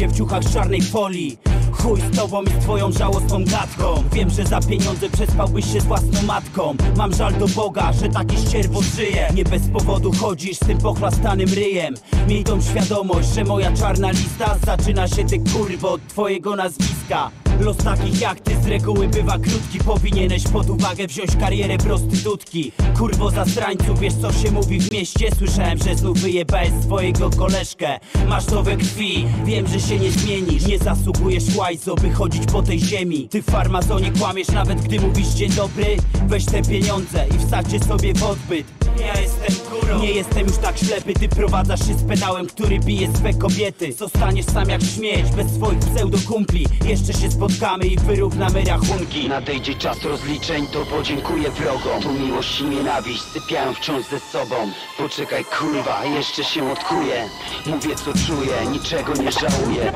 mieście w ciuchach czarnej folii Chuj z tobą i z twoją żałosną gadką Wiem, że za pieniądze przespałbyś się z własną matką Mam żal do Boga, że taki ścierwo żyje Nie bez powodu chodzisz z tym pochlastanym ryjem Miej tą świadomość, że moja czarna lista Zaczyna się ty kurwo od twojego nazwiska Los takich jak ty z reguły bywa krótki Powinieneś pod uwagę wziąć karierę prostytutki Kurwo strańców, wiesz co się mówi w mieście Słyszałem, że znów wyjebałeś swojego koleżkę Masz to we krwi, wiem, że się nie zmienisz Nie zasługujesz łajzo, by chodzić po tej ziemi Ty w farmazonie kłamiesz nawet gdy mówisz dzień dobry Weź te pieniądze i wsadźcie sobie w odbyt Ja jestem górą Nie jestem już tak ślepy, ty prowadzasz się z pedałem Który bije swe kobiety Zostaniesz sam jak śmieć, bez swoich pseudokumpli Jeszcze się spotkamy spotkamy i wyrównamy rachunki Nadejdzie czas rozliczeń, to podziękuję wrogom Tu miłość i nienawiść sypiają wciąż ze sobą Poczekaj kurwa, jeszcze się odkuję Mówię co czuję, niczego nie żałuję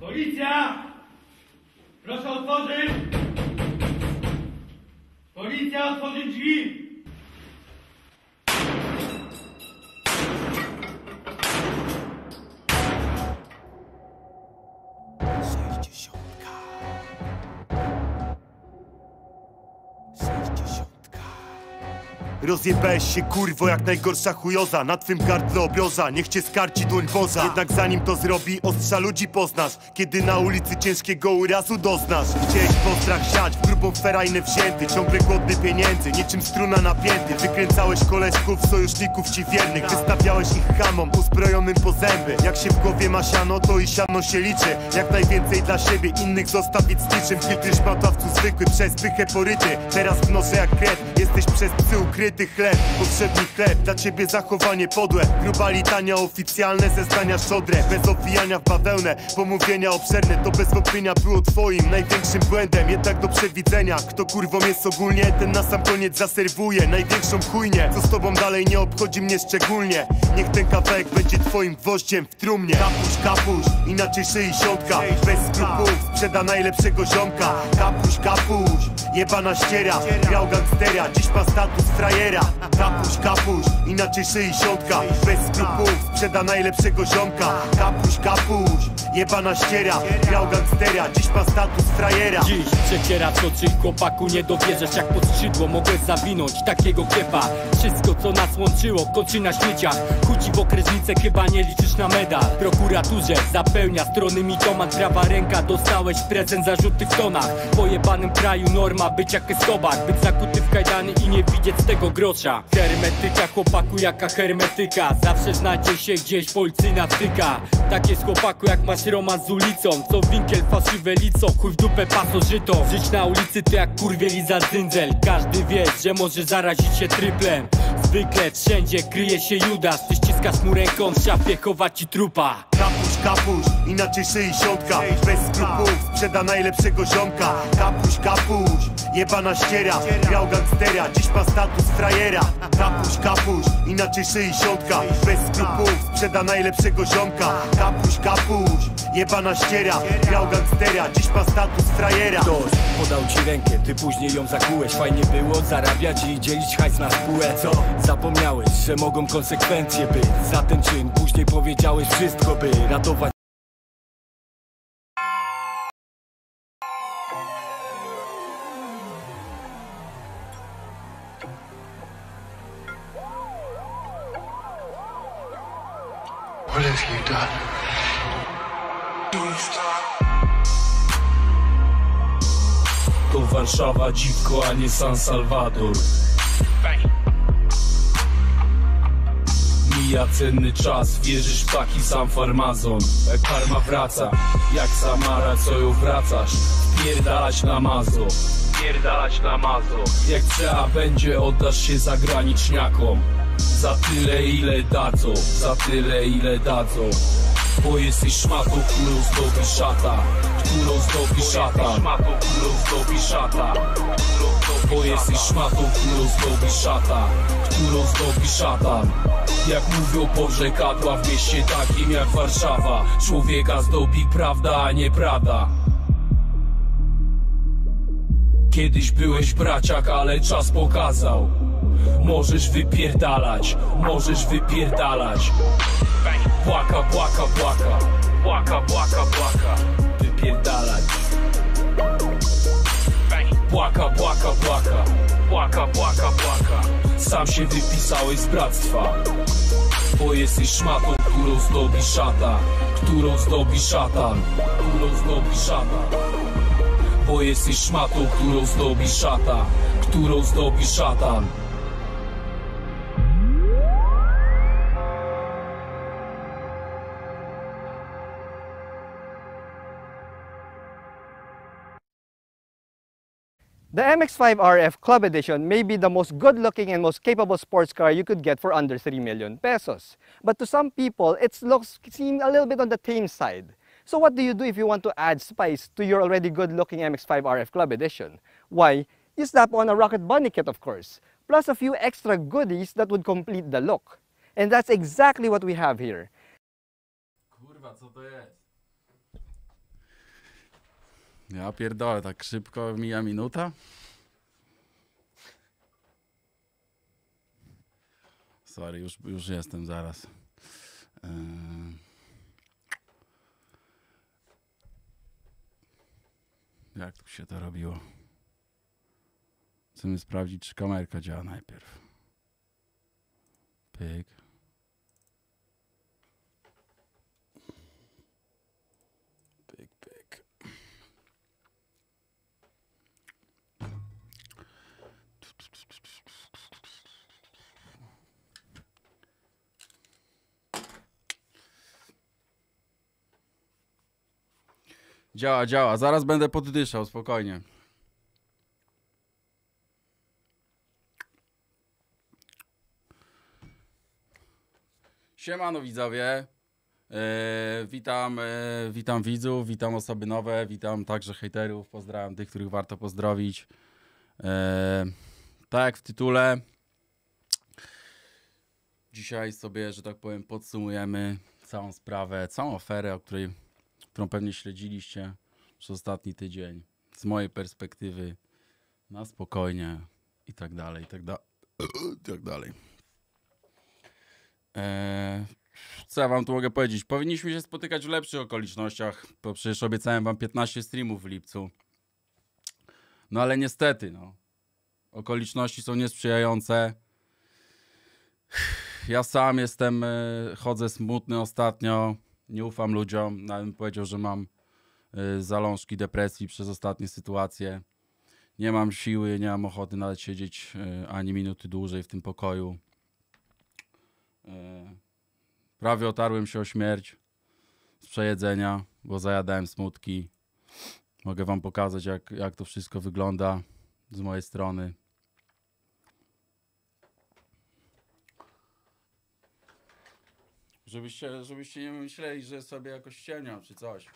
Policja! Proszę otworzyć! Polizia, de drzwi! Rozjebałeś się kurwo jak najgorsza chujoza Na twym gardle obioza, niech cię skarci dłoń woza Jednak zanim to zrobi, ostrza ludzi poznasz Kiedy na ulicy ciężkiego urazu doznasz Chciałeś postrach siać, w grubą ferajnę wzięty Ciągle głodny pieniędzy, niczym struna napięty Wykręcałeś koleżków, sojuszników ci wiernych Wystawiałeś ich hamom, uzbrojonym po zęby Jak się w głowie ma siano, to i siano się liczy Jak najwięcej dla siebie, innych zostawić z niczym Filtry szmatławcu zwykły, przez pychę poryty Teraz w noże jak kret, jesteś przez psy ukryty Święty chleb, chleb Dla ciebie zachowanie podłe Gruba litania oficjalne zeznania szodre Bez owijania w bawełnę Pomówienia obszerne to bez wątpienia było twoim Największym błędem, jednak do przewidzenia Kto kurwą jest ogólnie Ten na sam koniec zaserwuje Największą chujnię Co z tobą dalej nie obchodzi mnie szczególnie Niech ten kawałek będzie twoim gwoździem w trumnie Kapuś, kapuś, inaczej szyi sześćdziesiątka Bez skrupułów sprzeda najlepszego ziomka Kapuś, kapuś, jebana ściera Grał gangsteria, dziś ma status frajer Kapuś, kapuś, inaczej szyi siątka Bez skrupułów sprzeda najlepszego ziomka Kapuś, kapuś, jebana ściera Grał gangstera, dziś ma status frajera Dziś przeciera to, czy chłopaku nie dowierzasz Jak pod skrzydło mogę zawinąć takiego kiepa Wszystko co nas łączyło kończy na śmieciach Chudzi w okresnicę chyba nie liczysz na medal W prokuraturze zapełnia strony mitoman Prawa ręka dostałeś prezent w tonach W pojebanym kraju norma być jak estobar Być zakuty w kajdany i nie widzieć tego Hermetyka chłopaku jaka hermetyka Zawsze znajdzie się gdzieś polcyna wtyka Tak jest chłopaku jak masz romans z ulicą Co winkiel faszywe lico, chuj w dupę pasożytą Żyć na ulicy to jak kurwieli za Każdy wie, że może zarazić się tryplem Zwykle wszędzie kryje się Judas Ty ściskasz mu ręką w szafie chować ci trupa kapuś, inaczej szyi siątka Bez skrupułów sprzeda najlepszego ziomka Kapuś, kapuś, jebana ściera Grał gangstera, dziś ma status frajera Kapuś, kapuś, inaczej szyi siątka Bez skrupułów sprzeda najlepszego ziomka Kapuś, kapuś, jebana ściera Grał gangstera, dziś ma status frajera Dość, podał ci rękę, ty później ją zakułeś Fajnie było zarabiać i dzielić hajs na spółę Co? Zapomniałeś, że mogą konsekwencje być Za ten czyn później powiedziałeś wszystko by ratować done? To Warszawa dziwko, a nie San Salvador Mija cenny czas, wierzysz paki taki sam farmazon Jak e, karma wraca, jak Samara, co ją wracasz Pierdalać na mazo Pierdalać na mazo Jak trzeba będzie, oddasz się zagraniczniakom za tyle ile dadzą, za tyle ile dadzą Bo jesteś szmatą, którą zdobi szata Którą zdobi szata Szmatą, którą zdobi szata Bo jesteś szmatą, którą zdobi szata Którą zdobi szata jak mówią kadła w mieście takim jak Warszawa Człowieka zdobi prawda, a nie prada Kiedyś byłeś braciak, ale czas pokazał Możesz wypierdalać, możesz wypierdalać Płaka, płaka, płaka Płaka, błaka, błaka Wypierdalać Płaka, płaka, płaka Płaka, błaka, błaka Sam się wypisałeś z bractwa Bo jesteś szmatą, którą zdobi szata Którą zdobi szatan Którą zdobi szatan Bo jesteś szmatą, którą zdobi Którą zdobi szatan The MX-5 RF Club Edition may be the most good-looking and most capable sports car you could get for under 3 million pesos. But to some people, it looks seem a little bit on the tame side. So what do you do if you want to add spice to your already good-looking MX-5 RF Club Edition? Why, you slap on a rocket bunny kit, of course, plus a few extra goodies that would complete the look. And that's exactly what we have here. Kurwa, co to jest? Ja pierdolę, tak szybko mija minuta? Sorry, już, już jestem zaraz. Yy... Jak tu się to robiło? Chcemy sprawdzić, czy kamerka działa najpierw. Pyk. Działa, działa. Zaraz będę poddyszał, spokojnie. Siemano widzowie. E, witam, e, witam widzów, witam osoby nowe, witam także hejterów, pozdrawiam tych, których warto pozdrowić. E, tak jak w tytule, dzisiaj sobie, że tak powiem, podsumujemy całą sprawę, całą aferę, o której którą pewnie śledziliście przez ostatni tydzień. Z mojej perspektywy na spokojnie i tak dalej, i tak, da i tak dalej. Eee, co ja wam tu mogę powiedzieć? Powinniśmy się spotykać w lepszych okolicznościach, bo przecież obiecałem wam 15 streamów w lipcu. No ale niestety, no. Okoliczności są niesprzyjające. Ja sam jestem, e, chodzę smutny ostatnio nie ufam ludziom. Nawet bym powiedział, że mam y, zalążki depresji przez ostatnie sytuacje. Nie mam siły, nie mam ochoty nawet siedzieć y, ani minuty dłużej w tym pokoju. Y, prawie otarłem się o śmierć z przejedzenia, bo zajadałem smutki. Mogę wam pokazać, jak, jak to wszystko wygląda z mojej strony. Żebyście, żebyście nie myśleli, że sobie jakoś ściemniam czy coś.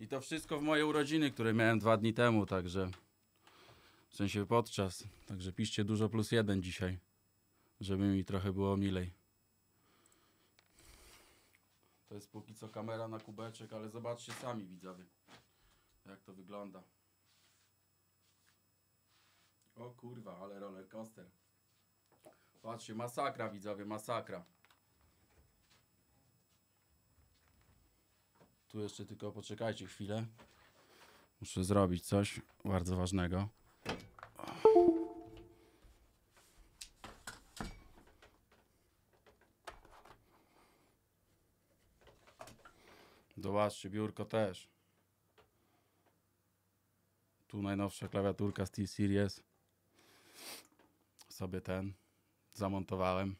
I to wszystko w moje urodziny, które miałem dwa dni temu, także... W sensie podczas. Także piszcie dużo plus jeden dzisiaj, żeby mi trochę było milej. To jest póki co kamera na kubeczek, ale zobaczcie sami widzowie, jak to wygląda. O kurwa, ale roller coaster. Patrzcie, masakra widzowie, masakra. Tu jeszcze tylko poczekajcie chwilę. Muszę zrobić coś bardzo ważnego. Zobaczcie, biurko też. Tu najnowsza klawiaturka z T-Series. Sobie ten zamontowałem.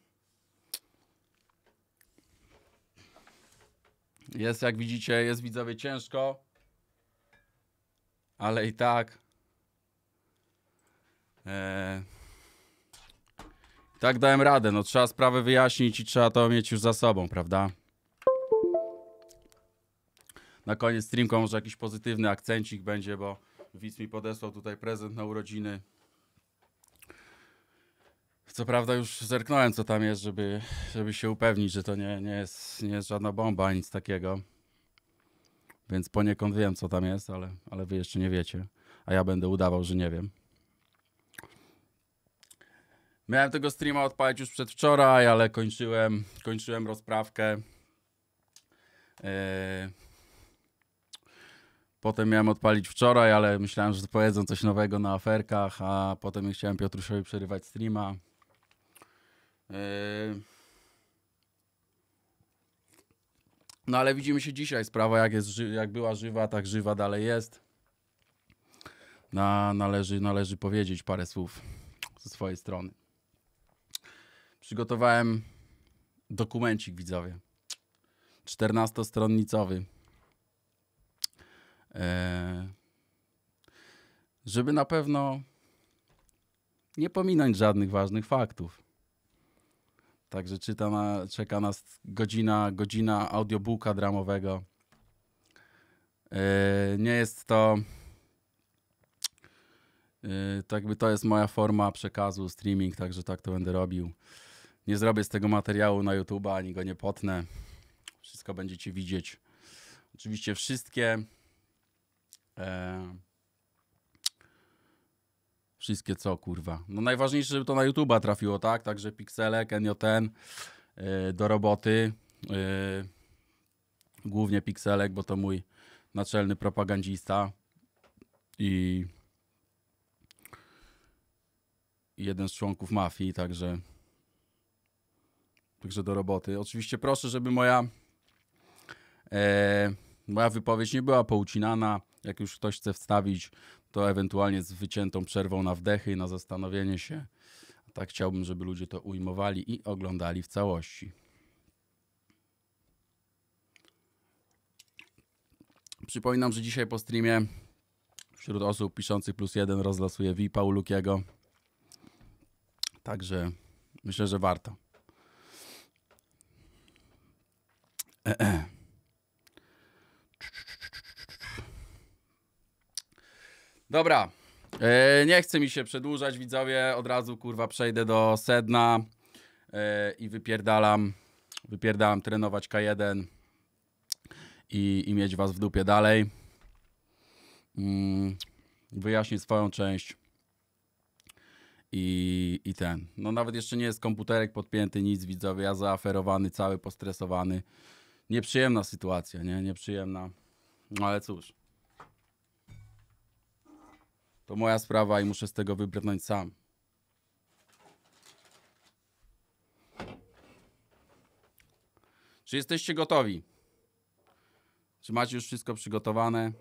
Jest, jak widzicie, jest widzowie ciężko. Ale i tak. E, tak dałem radę. No trzeba sprawę wyjaśnić i trzeba to mieć już za sobą, prawda? Na koniec streamką może jakiś pozytywny akcencik będzie, bo widz mi podesłał tutaj prezent na urodziny. Co prawda już zerknąłem, co tam jest, żeby, żeby się upewnić, że to nie, nie, jest, nie jest żadna bomba, nic takiego. Więc poniekąd wiem, co tam jest, ale, ale wy jeszcze nie wiecie. A ja będę udawał, że nie wiem. Miałem tego streama odpalić już przedwczoraj, ale kończyłem, kończyłem rozprawkę. E, potem miałem odpalić wczoraj, ale myślałem, że powiedzą coś nowego na aferkach, a potem nie chciałem Piotrusowi przerywać streama. Yy, no ale widzimy się dzisiaj. Sprawa jak, jest, jak była żywa, tak żywa dalej jest. Na, należy, należy powiedzieć parę słów ze swojej strony. Przygotowałem dokumencik, widzowie. 14-stronnicowy. Eee, yy, żeby na pewno nie pominąć żadnych ważnych faktów. Także czyta na, czeka nas godzina, godzina audiobooka dramowego. Yy, nie jest to. Yy, tak by to jest moja forma przekazu, streaming, także tak to będę robił. Nie zrobię z tego materiału na YouTube, ani go nie potnę. Wszystko będziecie widzieć. Oczywiście wszystkie. Yy, Wszystkie co, kurwa. No najważniejsze, żeby to na YouTube'a trafiło, tak? Także Pixelek, NJN yy, do roboty. Yy, głównie pikselek, bo to mój naczelny propagandista i jeden z członków mafii, także także do roboty. Oczywiście proszę, żeby moja e, moja wypowiedź nie była poucinana. Jak już ktoś chce wstawić to ewentualnie z wyciętą przerwą na wdechy i na zastanowienie się. Tak chciałbym, żeby ludzie to ujmowali i oglądali w całości. Przypominam, że dzisiaj po streamie wśród osób piszących plus jeden rozlasuję VIP-a Lukiego. Także myślę, że warto. E -e. Dobra. E, nie chce mi się przedłużać, widzowie. Od razu kurwa przejdę do sedna e, i wypierdalam. Wypierdalam trenować K1 i, i mieć was w dupie dalej. Mm, wyjaśnię swoją część. I, I ten. No nawet jeszcze nie jest komputerek podpięty, nic widzowie. Ja zaaferowany, cały postresowany. Nieprzyjemna sytuacja, nie? Nieprzyjemna. No ale cóż. To moja sprawa i muszę z tego wybrnąć sam. Czy jesteście gotowi? Czy macie już wszystko przygotowane?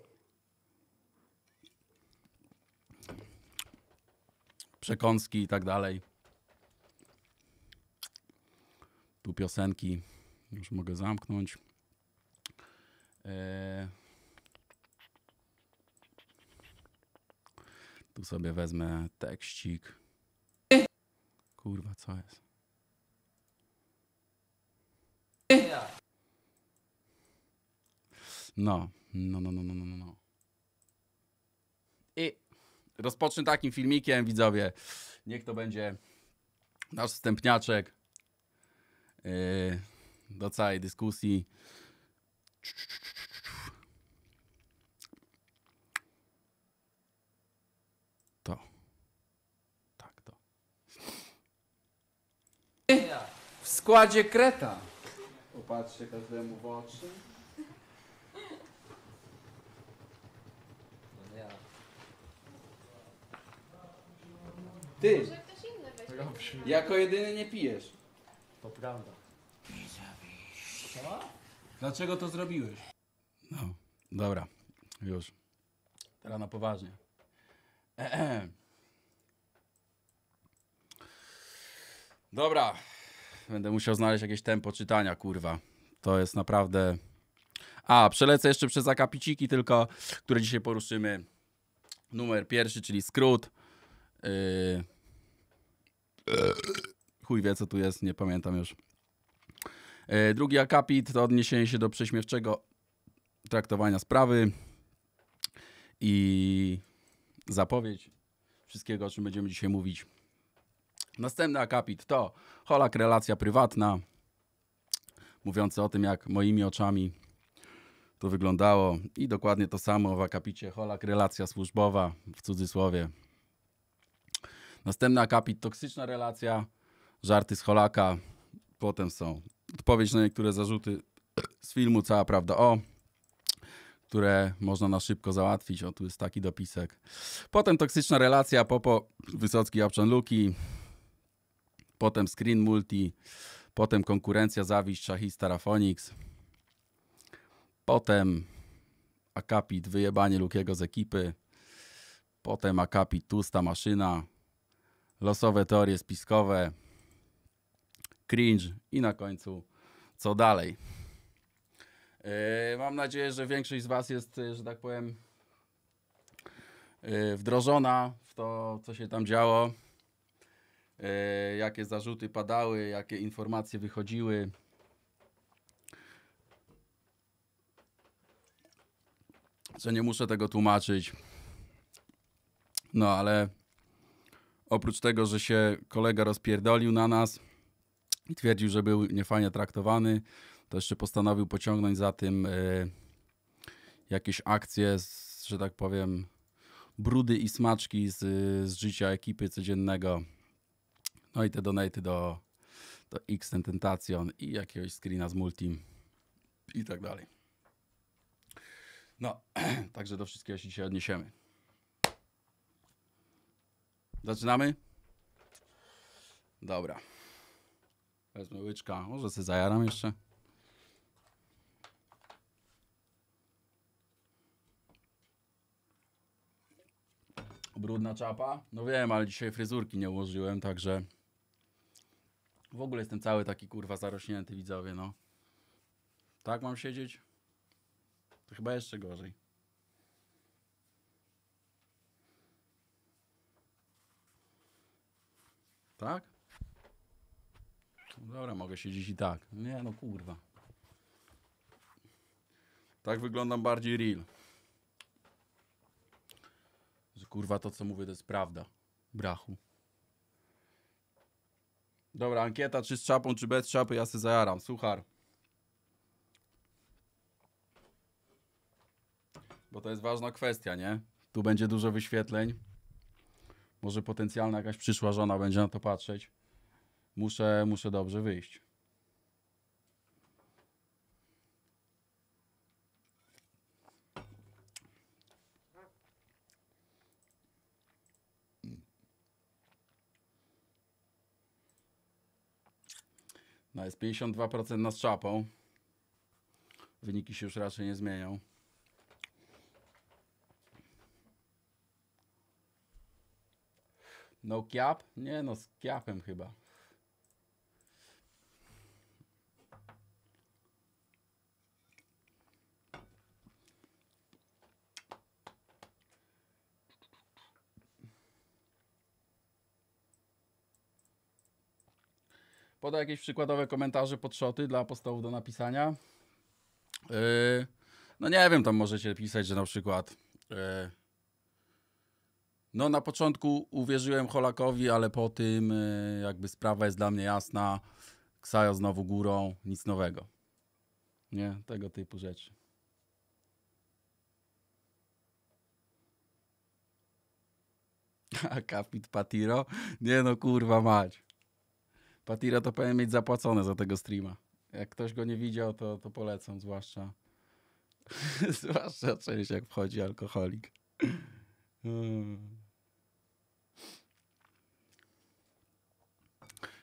Przekąski i tak dalej. Tu piosenki. Już mogę zamknąć. Eee... Tu sobie wezmę tekstik. Kurwa, co jest? No, no, no, no, no, no, no, no. I rozpocznę takim filmikiem, widzowie. Niech to będzie nasz wstępniaczek yy, do całej dyskusji. Cz, cz, cz. składzie Kreta. Popatrzcie każdemu w oczy. Ty, jako jedyny nie pijesz. To prawda. Dlaczego to zrobiłeś? No, dobra, już. Teraz na poważnie. Dobra. Będę musiał znaleźć jakieś tempo czytania, kurwa. To jest naprawdę... A, przelecę jeszcze przez akapiciki tylko, które dzisiaj poruszymy. Numer pierwszy, czyli skrót. Yy... Chuj wie, co tu jest, nie pamiętam już. Yy, drugi akapit to odniesienie się do prześmiewczego traktowania sprawy i zapowiedź wszystkiego, o czym będziemy dzisiaj mówić. Następny akapit to Holak relacja prywatna, mówiący o tym, jak moimi oczami to wyglądało i dokładnie to samo w akapicie Holak relacja służbowa, w cudzysłowie. Następny akapit toksyczna relacja, żarty z Holaka, potem są odpowiedź na niektóre zarzuty z filmu Cała Prawda o, które można na szybko załatwić. O, tu jest taki dopisek. Potem toksyczna relacja Popo, Wysocki, Japczan Luki, potem Screen Multi, potem Konkurencja Zawiść, Szachista Rafonix, potem Akapit, wyjebanie Lukiego z ekipy, potem Akapit, Tusta Maszyna, losowe teorie spiskowe, cringe i na końcu co dalej. Yy, mam nadzieję, że większość z Was jest, yy, że tak powiem, yy, wdrożona w to, co się tam działo. E, jakie zarzuty padały, jakie informacje wychodziły. Że nie muszę tego tłumaczyć. No ale oprócz tego, że się kolega rozpierdolił na nas i twierdził, że był niefajnie traktowany, to jeszcze postanowił pociągnąć za tym y, jakieś akcje, z, że tak powiem, brudy i smaczki z, z życia ekipy codziennego. No i te donaty do, do X Tentation i jakiegoś screena z multi i tak dalej. No, także do wszystkiego się dzisiaj odniesiemy. Zaczynamy? Dobra. Wezmę łyczka. Może sobie zajaram jeszcze. Brudna czapa. No wiem, ale dzisiaj fryzurki nie ułożyłem, także w ogóle jestem cały taki kurwa zarośnięty, widzowie, no. Tak mam siedzieć? To chyba jeszcze gorzej. Tak? No dobra, mogę siedzieć i tak. Nie no, kurwa. Tak wyglądam bardziej real. Że kurwa to co mówię to jest prawda. Brachu. Dobra, ankieta czy z czapą, czy bez czapy, ja się zajaram. Suchar. Bo to jest ważna kwestia, nie? Tu będzie dużo wyświetleń. Może potencjalna jakaś przyszła żona będzie na to patrzeć. Muszę, muszę dobrze wyjść. jest 52% na czapą. Wyniki się już raczej nie zmienią. No kiap? Nie no, z kiapem chyba. Podaj jakieś przykładowe komentarze pod szoty dla podstawów do napisania. Yy, no nie wiem, tam możecie pisać, że na przykład yy, no na początku uwierzyłem Holakowi, ale po tym yy, jakby sprawa jest dla mnie jasna. Ksajo znowu górą, nic nowego. Nie, tego typu rzeczy. Kapit Patiro? Nie no, kurwa mać. Patira to powinien mieć zapłacone za tego streama. Jak ktoś go nie widział, to, to polecam, zwłaszcza zwłaszcza część jak wchodzi alkoholik. Hmm.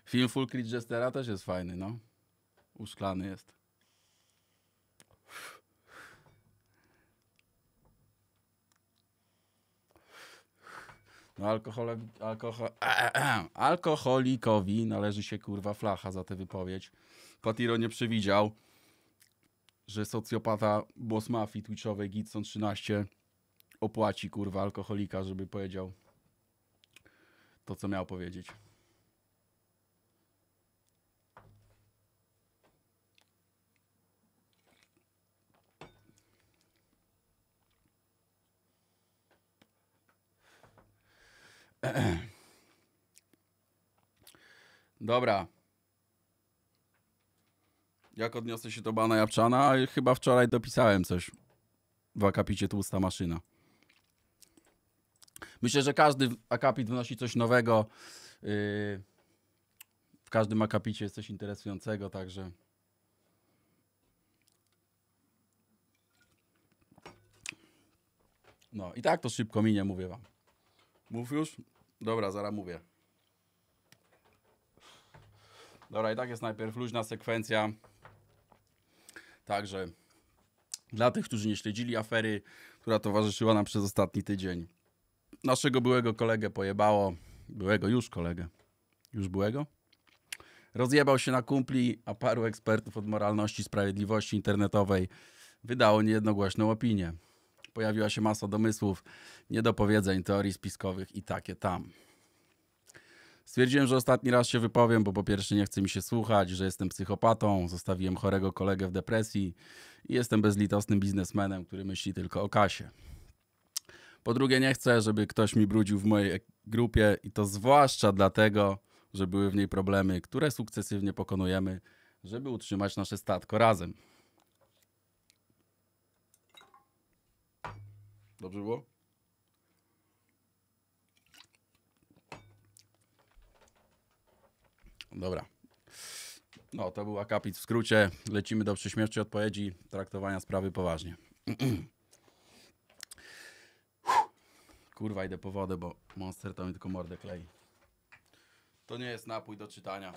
Film Full Creed Jestera też jest fajny, no. Uszklany jest. No alkohol, alkoholikowi należy się kurwa flacha za tę wypowiedź. Patiro nie przewidział, że socjopata boss mafii twitchowej Gitson 13 opłaci kurwa alkoholika, żeby powiedział to, co miał powiedzieć. Dobra. Jak odniosę się do bana Japczana? Chyba wczoraj dopisałem coś w akapicie Tłusta Maszyna. Myślę, że każdy akapit wnosi coś nowego. Yy, w każdym akapicie jest coś interesującego, także... No i tak to szybko minie, mówię wam. Mów już? Dobra, zaraz mówię. Dobra, i tak jest najpierw luźna sekwencja. Także dla tych, którzy nie śledzili afery, która towarzyszyła nam przez ostatni tydzień. Naszego byłego kolegę pojebało. Byłego już kolegę. Już byłego? Rozjebał się na kumpli, a paru ekspertów od moralności i sprawiedliwości internetowej wydało niejednogłośną opinię. Pojawiła się masa domysłów, niedopowiedzeń, teorii spiskowych i takie tam. Stwierdziłem, że ostatni raz się wypowiem, bo po pierwsze nie chce mi się słuchać, że jestem psychopatą, zostawiłem chorego kolegę w depresji i jestem bezlitosnym biznesmenem, który myśli tylko o kasie. Po drugie, nie chcę, żeby ktoś mi brudził w mojej grupie i to zwłaszcza dlatego, że były w niej problemy, które sukcesywnie pokonujemy, żeby utrzymać nasze statko razem. Dobrze było? Dobra. No, to był akapit w skrócie. Lecimy do przyśmierczy odpowiedzi, traktowania sprawy poważnie. Kurwa, idę po wodę, bo monster tam mi tylko mordę klei. To nie jest napój do czytania.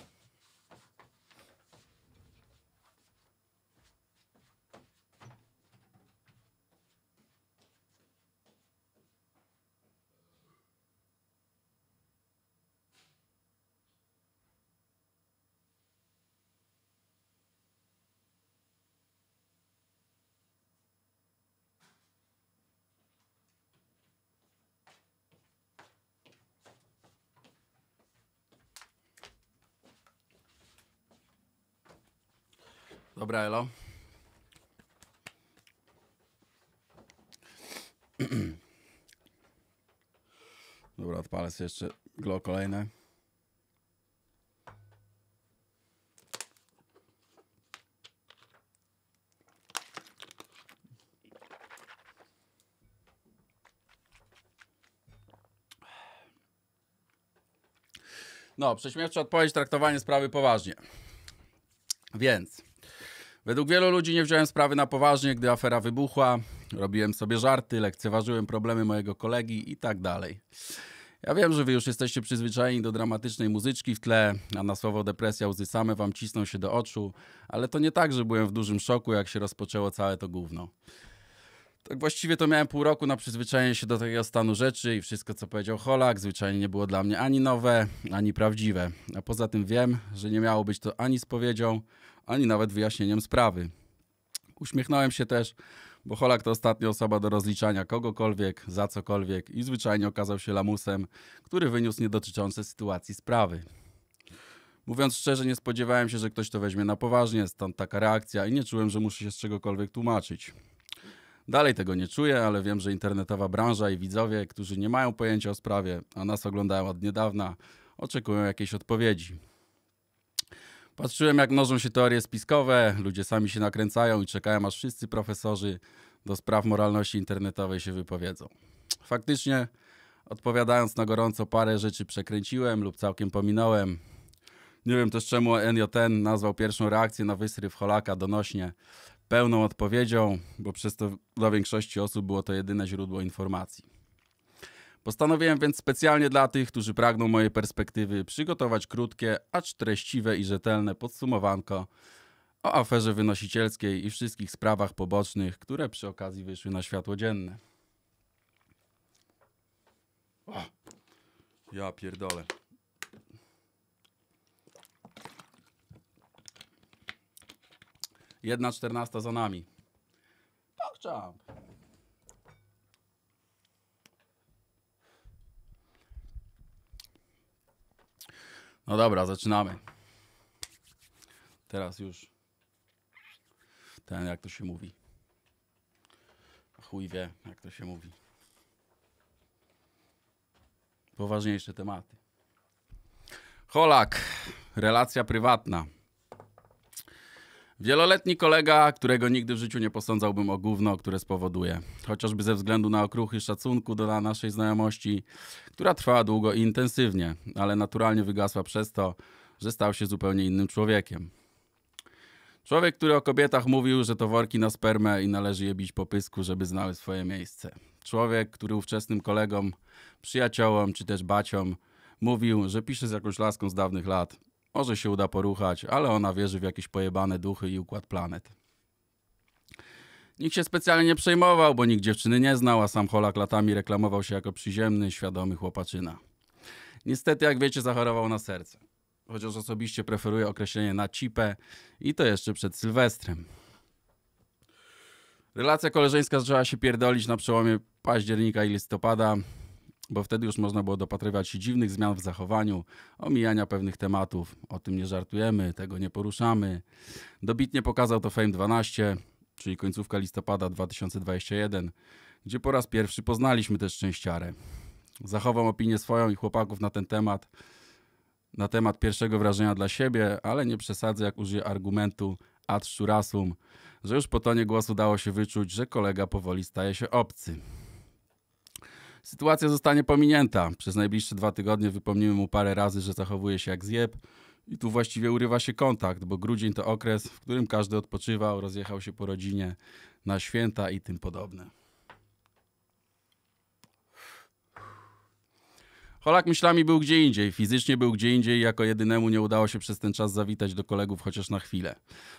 Dobra, elo. Dobra, odpalę sobie jeszcze glo kolejne. No, prześmiewcza odpowiedź, traktowanie sprawy poważnie. Więc... Według wielu ludzi nie wziąłem sprawy na poważnie, gdy afera wybuchła. Robiłem sobie żarty, lekceważyłem problemy mojego kolegi i tak dalej. Ja wiem, że wy już jesteście przyzwyczajeni do dramatycznej muzyczki w tle, a na słowo depresja łzy same wam cisną się do oczu, ale to nie tak, że byłem w dużym szoku, jak się rozpoczęło całe to gówno. Tak właściwie to miałem pół roku na przyzwyczajenie się do takiego stanu rzeczy i wszystko, co powiedział Holak, zwyczajnie nie było dla mnie ani nowe, ani prawdziwe. A poza tym wiem, że nie miało być to ani spowiedzią, ani nawet wyjaśnieniem sprawy. Uśmiechnąłem się też, bo Holak to ostatnia osoba do rozliczania kogokolwiek za cokolwiek i zwyczajnie okazał się lamusem, który wyniósł niedotyczące sytuacji sprawy. Mówiąc szczerze, nie spodziewałem się, że ktoś to weźmie na poważnie, stąd taka reakcja i nie czułem, że muszę się z czegokolwiek tłumaczyć. Dalej tego nie czuję, ale wiem, że internetowa branża i widzowie, którzy nie mają pojęcia o sprawie, a nas oglądają od niedawna, oczekują jakiejś odpowiedzi. Patrzyłem, jak mnożą się teorie spiskowe, ludzie sami się nakręcają i czekają, aż wszyscy profesorzy do spraw moralności internetowej się wypowiedzą. Faktycznie, odpowiadając na gorąco, parę rzeczy przekręciłem lub całkiem pominąłem. Nie wiem też czemu NJN nazwał pierwszą reakcję na wysryw Holaka donośnie pełną odpowiedzią, bo przez to dla większości osób było to jedyne źródło informacji. Postanowiłem więc specjalnie dla tych, którzy pragną mojej perspektywy, przygotować krótkie, acz treściwe i rzetelne podsumowanko o aferze wynosicielskiej i wszystkich sprawach pobocznych, które przy okazji wyszły na światło dzienne. O, ja pierdolę. Jedna czternasta za nami. Pachczamp. No dobra, zaczynamy. Teraz już ten, jak to się mówi. Chuj wie, jak to się mówi. Poważniejsze tematy. Holak, relacja prywatna. Wieloletni kolega, którego nigdy w życiu nie posądzałbym o gówno, które spowoduje. Chociażby ze względu na okruchy szacunku do naszej znajomości, która trwała długo i intensywnie, ale naturalnie wygasła przez to, że stał się zupełnie innym człowiekiem. Człowiek, który o kobietach mówił, że to worki na spermę i należy je bić po pysku, żeby znały swoje miejsce. Człowiek, który ówczesnym kolegom, przyjaciołom czy też baciom mówił, że pisze z jakąś laską z dawnych lat – może się uda poruchać, ale ona wierzy w jakieś pojebane duchy i układ planet. Nikt się specjalnie nie przejmował, bo nikt dziewczyny nie znał, a sam Holak latami reklamował się jako przyziemny, świadomy chłopaczyna. Niestety, jak wiecie, zachorował na serce. Chociaż osobiście preferuję określenie na cipę i to jeszcze przed Sylwestrem. Relacja koleżeńska zaczęła się pierdolić na przełomie października i listopada bo wtedy już można było dopatrywać się dziwnych zmian w zachowaniu, omijania pewnych tematów. O tym nie żartujemy, tego nie poruszamy. Dobitnie pokazał to Fame 12, czyli końcówka listopada 2021, gdzie po raz pierwszy poznaliśmy też szczęściarę. Zachowam opinię swoją i chłopaków na ten temat, na temat pierwszego wrażenia dla siebie, ale nie przesadzę, jak użyję argumentu ad szurasum, że już po tonie głosu dało się wyczuć, że kolega powoli staje się obcy. Sytuacja zostanie pominięta. Przez najbliższe dwa tygodnie wypomnimy mu parę razy, że zachowuje się jak zjeb. I tu właściwie urywa się kontakt, bo grudzień to okres, w którym każdy odpoczywał, rozjechał się po rodzinie na święta i tym podobne. Holak myślami był gdzie indziej, fizycznie był gdzie indziej, jako jedynemu nie udało się przez ten czas zawitać do kolegów chociaż na chwilę.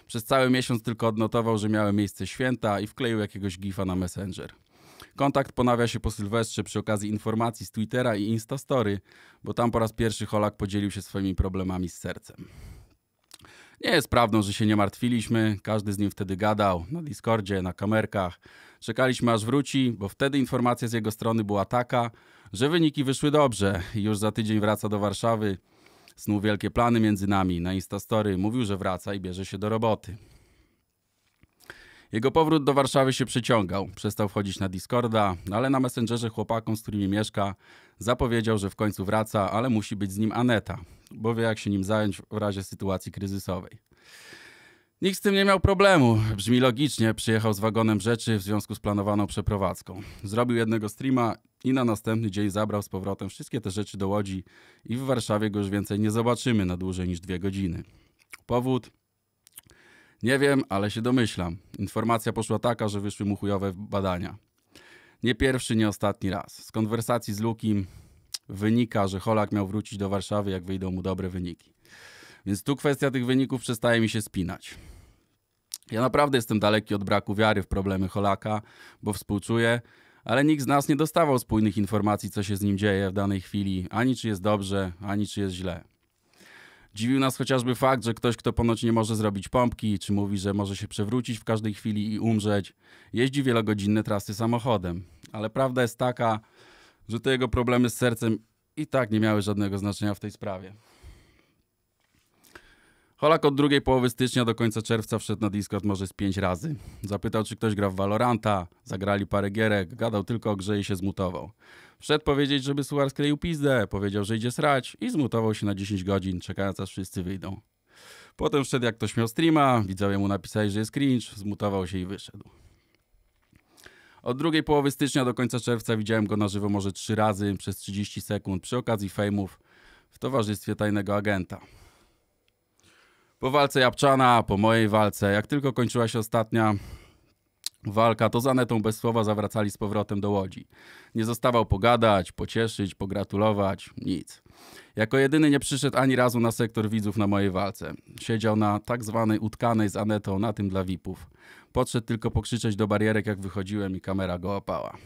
Przez cały miesiąc tylko odnotował, że miały miejsce święta i wkleił jakiegoś gifa na Messenger. Kontakt ponawia się po Sylwestrze przy okazji informacji z Twittera i Instastory, bo tam po raz pierwszy Holak podzielił się swoimi problemami z sercem. Nie jest prawdą, że się nie martwiliśmy, każdy z nim wtedy gadał, na Discordzie, na kamerkach. Czekaliśmy aż wróci, bo wtedy informacja z jego strony była taka, że wyniki wyszły dobrze i już za tydzień wraca do Warszawy. Snuł wielkie plany między nami, na Instastory mówił, że wraca i bierze się do roboty. Jego powrót do Warszawy się przyciągał. Przestał wchodzić na Discorda, ale na Messengerze chłopakom, z którymi mieszka, zapowiedział, że w końcu wraca, ale musi być z nim Aneta, bo wie jak się nim zająć w razie sytuacji kryzysowej. Nikt z tym nie miał problemu. Brzmi logicznie, przyjechał z wagonem rzeczy w związku z planowaną przeprowadzką. Zrobił jednego streama i na następny dzień zabrał z powrotem wszystkie te rzeczy do Łodzi i w Warszawie go już więcej nie zobaczymy na dłużej niż dwie godziny. Powód? Nie wiem, ale się domyślam. Informacja poszła taka, że wyszły mu chujowe badania. Nie pierwszy, nie ostatni raz. Z konwersacji z Lukim wynika, że Holak miał wrócić do Warszawy, jak wyjdą mu dobre wyniki. Więc tu kwestia tych wyników przestaje mi się spinać. Ja naprawdę jestem daleki od braku wiary w problemy Holaka, bo współczuję, ale nikt z nas nie dostawał spójnych informacji, co się z nim dzieje w danej chwili, ani czy jest dobrze, ani czy jest źle. Dziwił nas chociażby fakt, że ktoś, kto ponoć nie może zrobić pompki, czy mówi, że może się przewrócić w każdej chwili i umrzeć, jeździ wielogodzinne trasy samochodem. Ale prawda jest taka, że te jego problemy z sercem i tak nie miały żadnego znaczenia w tej sprawie. Holak od drugiej połowy stycznia do końca czerwca wszedł na Discord może z pięć razy. Zapytał, czy ktoś gra w Valoranta, zagrali parę gierek, gadał tylko o grze i się zmutował. Wszedł powiedzieć, żeby Suar skleił pizdę, powiedział, że idzie srać i zmutował się na 10 godzin, czekając aż wszyscy wyjdą. Potem wszedł jak ktoś miał streama, widzowie mu napisali, że jest cringe, zmutował się i wyszedł. Od drugiej połowy stycznia do końca czerwca widziałem go na żywo może trzy razy przez 30 sekund przy okazji fejmów w towarzystwie tajnego agenta. Po walce Japczana, po mojej walce, jak tylko kończyła się ostatnia walka, to z Anetą bez słowa zawracali z powrotem do Łodzi. Nie zostawał pogadać, pocieszyć, pogratulować, nic. Jako jedyny nie przyszedł ani razu na sektor widzów na mojej walce. Siedział na tak zwanej utkanej z Anetą, na tym dla vipów. Podszedł tylko pokrzyczeć do barierek jak wychodziłem i kamera go opała.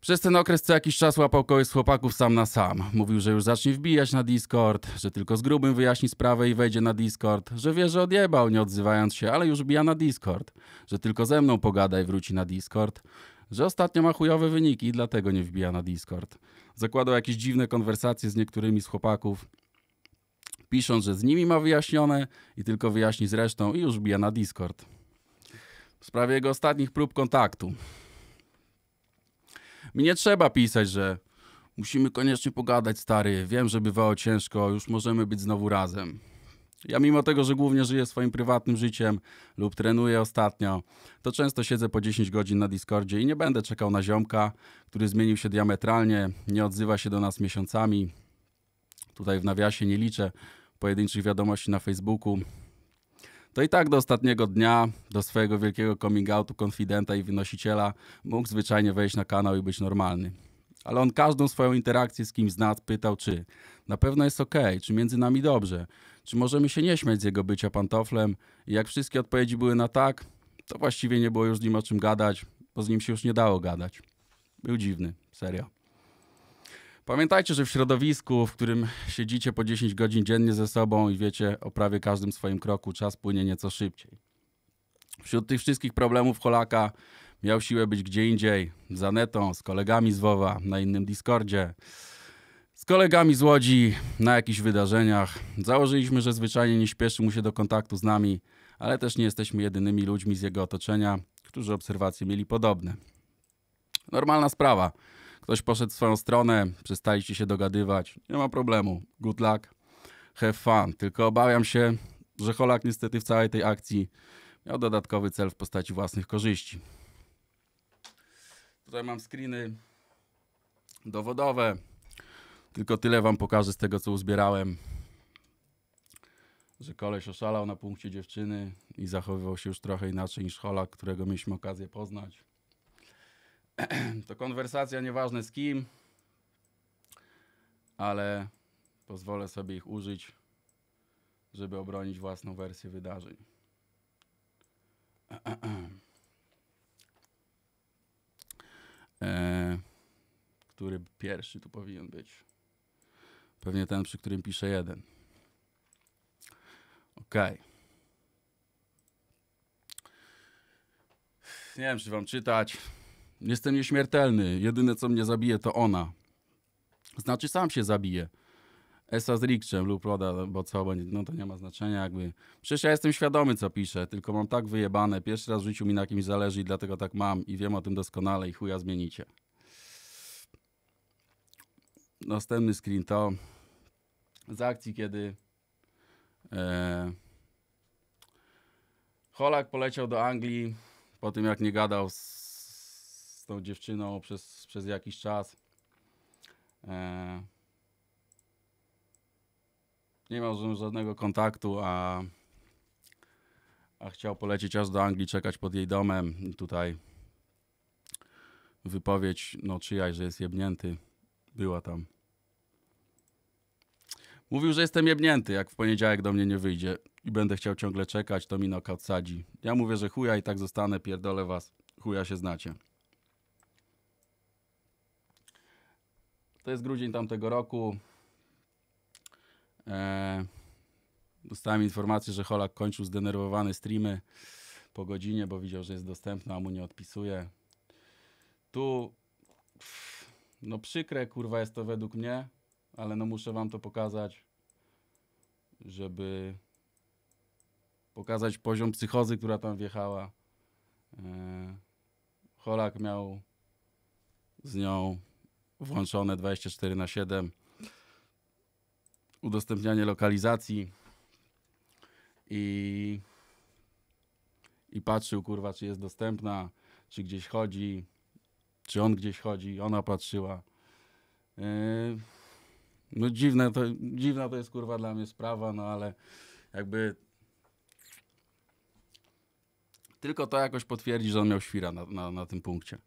Przez ten okres co jakiś czas łapał kogoś z chłopaków sam na sam. Mówił, że już zacznie wbijać na Discord, że tylko z grubym wyjaśni sprawę i wejdzie na Discord, że wie, że odjebał, nie odzywając się, ale już bija na Discord, że tylko ze mną pogada i wróci na Discord, że ostatnio ma chujowe wyniki i dlatego nie wbija na Discord. Zakładał jakieś dziwne konwersacje z niektórymi z chłopaków, pisząc, że z nimi ma wyjaśnione i tylko wyjaśni z resztą i już bija na Discord. W sprawie jego ostatnich prób kontaktu. Mi nie trzeba pisać, że musimy koniecznie pogadać, stary. Wiem, że bywało ciężko, już możemy być znowu razem. Ja mimo tego, że głównie żyję swoim prywatnym życiem lub trenuję ostatnio, to często siedzę po 10 godzin na Discordzie i nie będę czekał na ziomka, który zmienił się diametralnie, nie odzywa się do nas miesiącami. Tutaj w nawiasie nie liczę pojedynczych wiadomości na Facebooku, to i tak do ostatniego dnia, do swojego wielkiego coming outu, konfidenta i wynosiciela mógł zwyczajnie wejść na kanał i być normalny. Ale on każdą swoją interakcję z kimś z nas pytał, czy na pewno jest ok, czy między nami dobrze, czy możemy się nie śmiać z jego bycia pantoflem. I jak wszystkie odpowiedzi były na tak, to właściwie nie było już z nim o czym gadać, bo z nim się już nie dało gadać. Był dziwny, serio. Pamiętajcie, że w środowisku, w którym siedzicie po 10 godzin dziennie ze sobą i wiecie o prawie każdym swoim kroku, czas płynie nieco szybciej. Wśród tych wszystkich problemów Holaka miał siłę być gdzie indziej, z Anetą, z kolegami z WoWa, na innym Discordzie, z kolegami z Łodzi, na jakichś wydarzeniach. Założyliśmy, że zwyczajnie nie śpieszy mu się do kontaktu z nami, ale też nie jesteśmy jedynymi ludźmi z jego otoczenia, którzy obserwacje mieli podobne. Normalna sprawa – Ktoś poszedł w swoją stronę, przestaliście się dogadywać. Nie ma problemu. Good luck. Have fun. Tylko obawiam się, że Holak niestety w całej tej akcji miał dodatkowy cel w postaci własnych korzyści. Tutaj mam screeny dowodowe. Tylko tyle wam pokażę z tego, co uzbierałem. Że koleś oszalał na punkcie dziewczyny i zachowywał się już trochę inaczej niż Holak, którego mieliśmy okazję poznać. to konwersacja nieważne z kim, ale pozwolę sobie ich użyć, żeby obronić własną wersję wydarzeń. E, który pierwszy tu powinien być? Pewnie ten, przy którym piszę jeden. OK. Nie wiem, czy wam czytać. Jestem nieśmiertelny. Jedyne, co mnie zabije, to ona. Znaczy, sam się zabije. Esa z Rikczem lub Roda, bo co, bo nie, no to nie ma znaczenia jakby. Przecież ja jestem świadomy, co piszę, tylko mam tak wyjebane. Pierwszy raz w życiu mi na kimś zależy i dlatego tak mam i wiem o tym doskonale i chuja zmienicie. Następny screen to z akcji, kiedy e, Holak poleciał do Anglii po tym, jak nie gadał z tą dziewczyną przez, przez jakiś czas. E... Nie miał żadnego kontaktu, a, a chciał polecieć aż do Anglii, czekać pod jej domem. I tutaj wypowiedź, no czyjaś, że jest jebnięty, była tam. Mówił, że jestem jebnięty, jak w poniedziałek do mnie nie wyjdzie i będę chciał ciągle czekać, to mi nokaut sadzi. Ja mówię, że chuja i tak zostanę, pierdolę was, chuja się znacie. To jest grudzień tamtego roku. E, dostałem informację, że Holak kończył zdenerwowany streamy po godzinie, bo widział, że jest dostępna, a mu nie odpisuje. Tu, no przykre kurwa jest to według mnie, ale no muszę wam to pokazać, żeby pokazać poziom psychozy, która tam wjechała. E, Holak miał z nią włączone 24 na 7, udostępnianie lokalizacji i, i patrzył, kurwa, czy jest dostępna, czy gdzieś chodzi, czy on gdzieś chodzi, ona patrzyła. Yy, no dziwne to, dziwna to jest, kurwa, dla mnie sprawa, no ale jakby tylko to jakoś potwierdzi, że on miał świra na, na, na tym punkcie.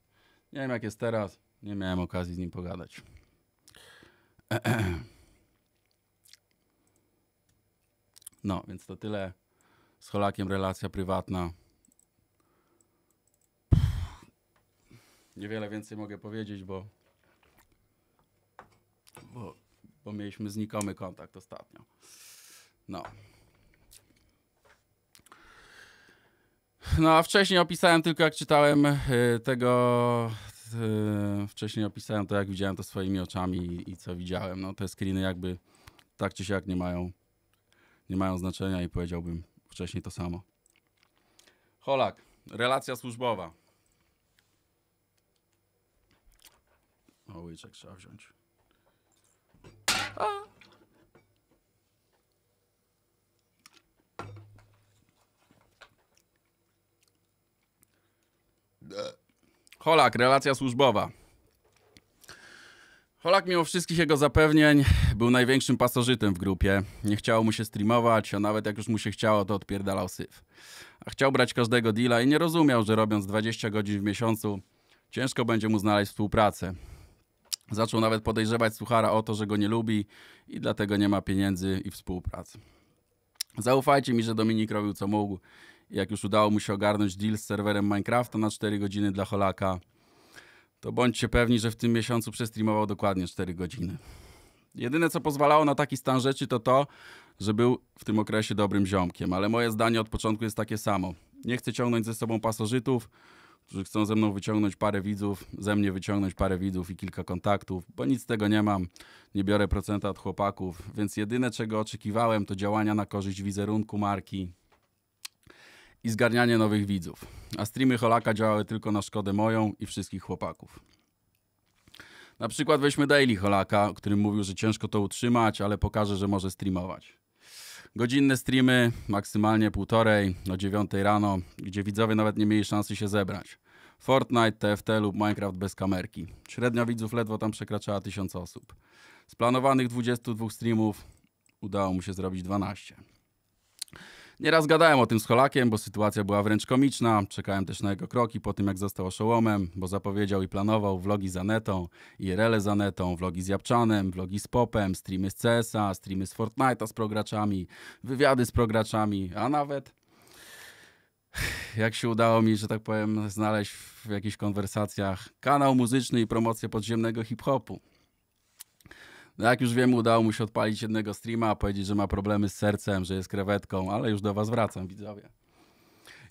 Nie wiem, jak jest teraz. Nie miałem okazji z nim pogadać. No, więc to tyle. Z Holakiem relacja prywatna. Niewiele więcej mogę powiedzieć, bo, bo, bo mieliśmy znikomy kontakt ostatnio. No. No, a wcześniej opisałem tylko, jak czytałem y, tego Y, wcześniej opisałem, to jak widziałem to swoimi oczami i co widziałem. No, te screeny jakby tak czy siak nie mają, nie mają znaczenia i powiedziałbym wcześniej to samo. Holak, relacja służbowa. O, łyczek trzeba wziąć. A. E. Holak, relacja służbowa. Holak mimo wszystkich jego zapewnień był największym pasożytem w grupie. Nie chciało mu się streamować, a nawet jak już mu się chciało, to odpierdalał syf. A chciał brać każdego deala i nie rozumiał, że robiąc 20 godzin w miesiącu, ciężko będzie mu znaleźć współpracę. Zaczął nawet podejrzewać Suchara o to, że go nie lubi i dlatego nie ma pieniędzy i współpracy. Zaufajcie mi, że Dominik robił co mógł jak już udało mu się ogarnąć deal z serwerem Minecrafta na 4 godziny dla Holaka, to bądźcie pewni, że w tym miesiącu przestreamował dokładnie 4 godziny. Jedyne, co pozwalało na taki stan rzeczy, to to, że był w tym okresie dobrym ziomkiem, ale moje zdanie od początku jest takie samo. Nie chcę ciągnąć ze sobą pasożytów, którzy chcą ze mną wyciągnąć parę widzów, ze mnie wyciągnąć parę widzów i kilka kontaktów, bo nic z tego nie mam, nie biorę procenta od chłopaków, więc jedyne czego oczekiwałem to działania na korzyść wizerunku marki, i zgarnianie nowych widzów, a streamy Holaka działały tylko na szkodę moją i wszystkich chłopaków. Na przykład weźmy Daily Holaka, którym mówił, że ciężko to utrzymać, ale pokaże, że może streamować. Godzinne streamy, maksymalnie półtorej, do dziewiątej rano, gdzie widzowie nawet nie mieli szansy się zebrać. Fortnite, TFT lub Minecraft bez kamerki. Średnia widzów ledwo tam przekraczała 1000 osób. Z planowanych 22 streamów udało mu się zrobić 12. Nieraz gadałem o tym z Holakiem, bo sytuacja była wręcz komiczna. Czekałem też na jego kroki po tym, jak został oszołomem, bo zapowiedział i planował vlogi z Anetą, IRL z Anetą, vlogi z Japczanem, vlogi z Popem, streamy z CS-a, streamy z Fortnite'a z prograczami, wywiady z prograczami, a nawet jak się udało mi, że tak powiem, znaleźć w jakichś konwersacjach kanał muzyczny i promocję podziemnego hip-hopu. No jak już wiem, udało mu się odpalić jednego streama, powiedzieć, że ma problemy z sercem, że jest krewetką, ale już do was wracam, widzowie.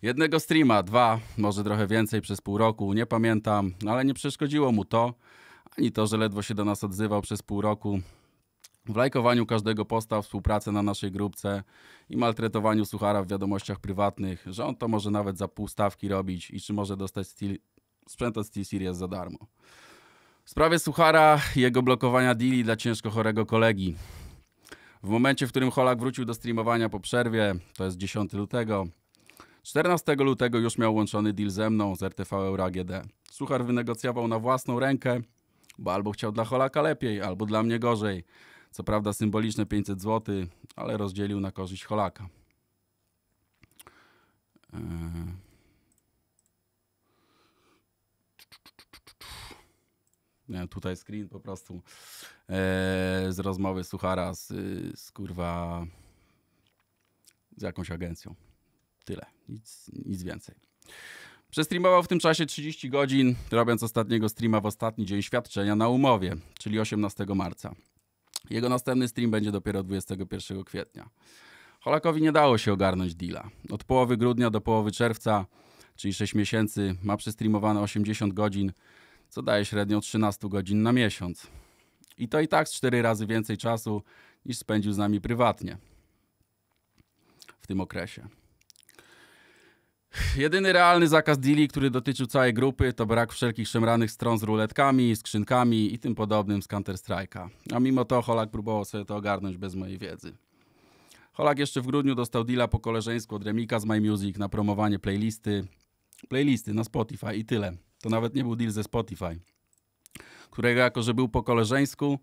Jednego streama, dwa, może trochę więcej przez pół roku, nie pamiętam, ale nie przeszkodziło mu to, ani to, że ledwo się do nas odzywał przez pół roku. W lajkowaniu każdego posta, współpracy na naszej grupce i maltretowaniu suchara w wiadomościach prywatnych, że on to może nawet za pół stawki robić i czy może dostać sprzęt od Steel Series za darmo. W sprawie Suchara jego blokowania deali dla ciężko chorego kolegi. W momencie, w którym Holak wrócił do streamowania po przerwie, to jest 10 lutego, 14 lutego już miał łączony deal ze mną z RTV Euro GD. Suchar wynegocjował na własną rękę, bo albo chciał dla Holaka lepiej, albo dla mnie gorzej. Co prawda symboliczne 500 zł, ale rozdzielił na korzyść Holaka. Yy. E, tutaj screen po prostu e, z rozmowy Suchara z, z kurwa z jakąś agencją. Tyle, nic, nic więcej. Przestreamował w tym czasie 30 godzin, robiąc ostatniego streama w ostatni dzień świadczenia na umowie, czyli 18 marca. Jego następny stream będzie dopiero 21 kwietnia. Holakowi nie dało się ogarnąć deala. Od połowy grudnia do połowy czerwca, czyli 6 miesięcy, ma przestreamowane 80 godzin, co daje średnio 13 godzin na miesiąc. I to i tak z 4 razy więcej czasu niż spędził z nami prywatnie w tym okresie. Jedyny realny zakaz deali, który dotyczył całej grupy, to brak wszelkich szemranych stron z ruletkami, skrzynkami i tym podobnym z Counter-Strike'a. A mimo to Holak próbował sobie to ogarnąć bez mojej wiedzy. Holak jeszcze w grudniu dostał deala po koleżeńsku od Remika z My Music na promowanie playlisty, playlisty na Spotify i tyle. To nawet nie był deal ze Spotify, którego jako, że był po koleżeńsku,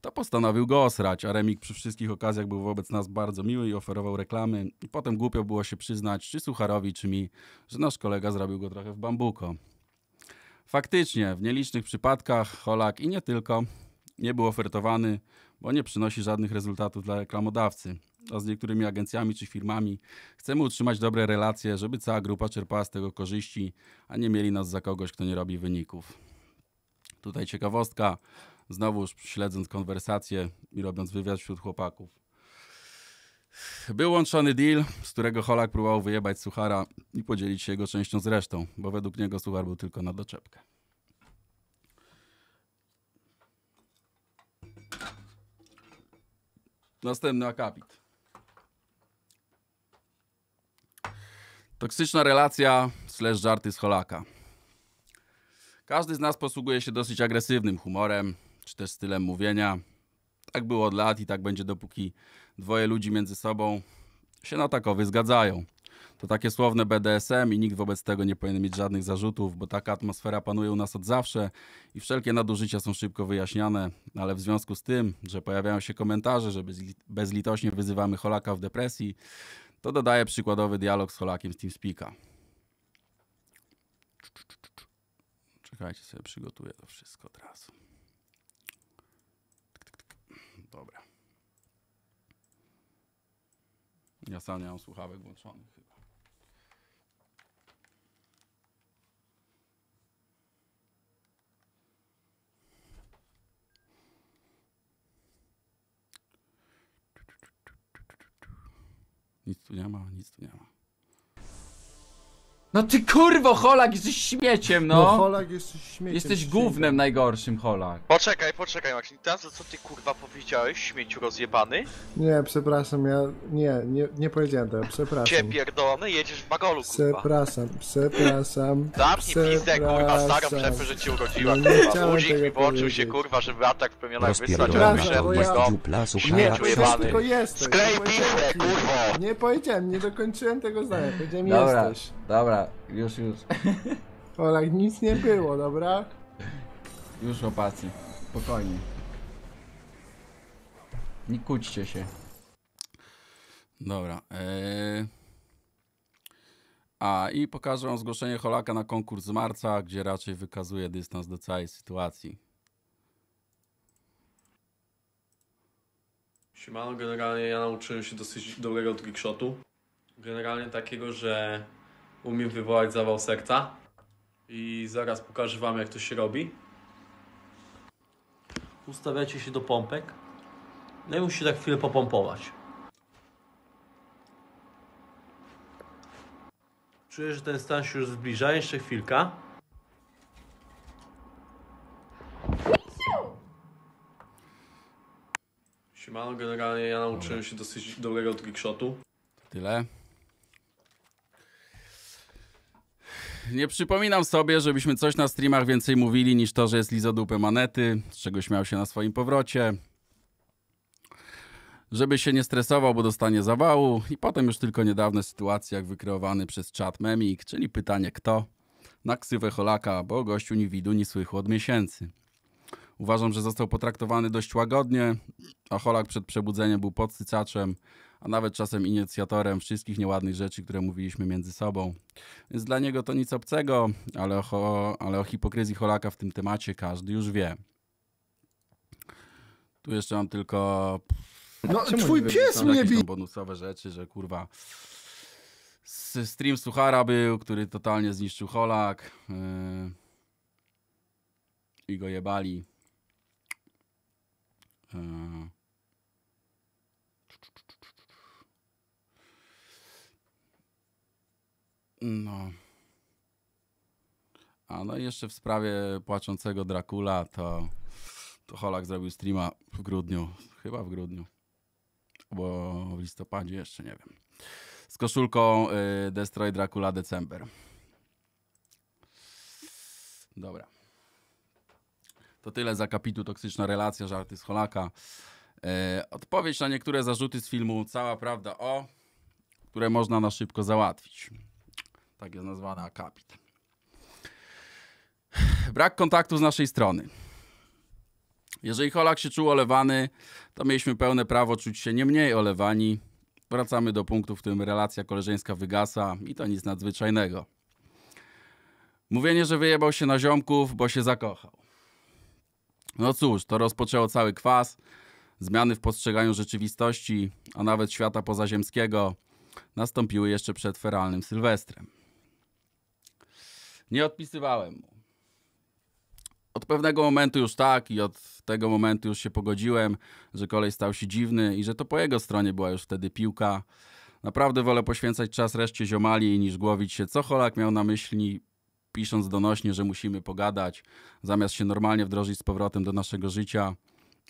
to postanowił go osrać, a Remik przy wszystkich okazjach był wobec nas bardzo miły i oferował reklamy. I potem głupio było się przyznać, czy Sucharowi, czy mi, że nasz kolega zrobił go trochę w bambuko. Faktycznie, w nielicznych przypadkach Holak i nie tylko nie był ofertowany, bo nie przynosi żadnych rezultatów dla reklamodawcy a z niektórymi agencjami czy firmami. Chcemy utrzymać dobre relacje, żeby cała grupa czerpała z tego korzyści, a nie mieli nas za kogoś, kto nie robi wyników. Tutaj ciekawostka, znowuż śledząc konwersacje i robiąc wywiad wśród chłopaków. Był łączony deal, z którego Holak próbował wyjebać Suchara i podzielić się jego częścią z resztą, bo według niego Suchar był tylko na doczepkę. Następny akapit. Toksyczna relacja slash żarty z Holaka. Każdy z nas posługuje się dosyć agresywnym humorem, czy też stylem mówienia. Tak było od lat i tak będzie dopóki dwoje ludzi między sobą się na takowy zgadzają. To takie słowne BDSM i nikt wobec tego nie powinien mieć żadnych zarzutów, bo taka atmosfera panuje u nas od zawsze i wszelkie nadużycia są szybko wyjaśniane, ale w związku z tym, że pojawiają się komentarze, że bezlitośnie wyzywamy Holaka w depresji, to dodaję przykładowy dialog z Holakiem z TeamSpeak'a. Czekajcie, sobie przygotuję to wszystko od razu. Dobra. Ja sam nie mam słuchawek włączonych chyba. tu nie ma, nic tu nie ma. No ty kurwo, Holak, jesteś śmieciem, no! No Holak jesteś śmieciem. jesteś głównym najgorszym, Holak. Poczekaj, poczekaj, Maxi. Teraz co ty kurwa powiedziałeś, śmieciu rozjebany? Nie, przepraszam, ja... Nie, nie, nie powiedziałem tego, Cię przepraszam. pierdolony, jedziesz w bagolu, kurwa. Przepraszam, przepraszam, Zamknij pizdę, kurwa, starą przepy, że cię urodziła, No nie kurwa. chciałem Guzik tego mi włączył się, kurwa, żeby atak premiera wysłać, a Rozpierdolony mi Przepraszam, bo ja- z dziupla Nie, suchara. Sklej nie powiedziałem pizdę, kurwo! Nie powiedziałem, nie dokończyłem tego zdania, powiedziałem Dobra. jesteś. Dobra, już, już. Olek, nic nie było, dobra? Już chłopacy, spokojnie. Nie kłóćcie się. Dobra. E, a i pokażę wam zgłoszenie Holaka na konkurs z marca, gdzie raczej wykazuje dystans do całej sytuacji. Siemano, generalnie ja nauczyłem się dosyć dobrego trickshotu. Generalnie takiego, że umiem wywołać zawał serca. I zaraz pokażę Wam, jak to się robi. Ustawiacie się do pompek. No i musicie tak chwilę popompować. Czuję, że ten stan się już zbliża. Jeszcze chwilka. Siemano, generalnie ja nauczyłem się dosyć dobrego trickshotu. Tyle. nie przypominam sobie, żebyśmy coś na streamach więcej mówili niż to, że jest Lizodupy Manety, z czego śmiał się na swoim powrocie. Żeby się nie stresował, bo dostanie zawału. I potem już tylko niedawne sytuacje, jak wykreowany przez czat memik, czyli pytanie kto, na ksywę Holaka, bo gościu nie widu, nie słychu od miesięcy. Uważam, że został potraktowany dość łagodnie, a Holak przed przebudzeniem był podsycaczem, a nawet czasem inicjatorem wszystkich nieładnych rzeczy, które mówiliśmy między sobą. Więc dla niego to nic obcego, ale o, ale o hipokryzji Holaka w tym temacie każdy już wie. Tu jeszcze mam tylko... No, twój pies mnie bi... bonusowe rzeczy, że kurwa... Stream Suchara był, który totalnie zniszczył Holak. Yy... I go jebali. Yy... No. A no i jeszcze w sprawie płaczącego Dracula to, to Holak zrobił streama w grudniu, chyba w grudniu, bo w listopadzie jeszcze nie wiem. Z koszulką y, Destroy Dracula December. Dobra. To tyle z akapitu Toksyczna Relacja, żarty z Holaka. E, odpowiedź na niektóre zarzuty z filmu Cała Prawda o, które można na szybko załatwić tak jest nazwany akapit. Brak kontaktu z naszej strony. Jeżeli Holak się czuł olewany, to mieliśmy pełne prawo czuć się nie mniej olewani. Wracamy do punktu, w którym relacja koleżeńska wygasa i to nic nadzwyczajnego. Mówienie, że wyjebał się na ziomków, bo się zakochał. No cóż, to rozpoczęło cały kwas, zmiany w postrzeganiu rzeczywistości, a nawet świata pozaziemskiego nastąpiły jeszcze przed feralnym Sylwestrem. Nie odpisywałem mu. Od pewnego momentu już tak i od tego momentu już się pogodziłem, że kolej stał się dziwny i że to po jego stronie była już wtedy piłka. Naprawdę wolę poświęcać czas reszcie ziomali niż głowić się, co Holak miał na myśli, pisząc donośnie, że musimy pogadać, zamiast się normalnie wdrożyć z powrotem do naszego życia.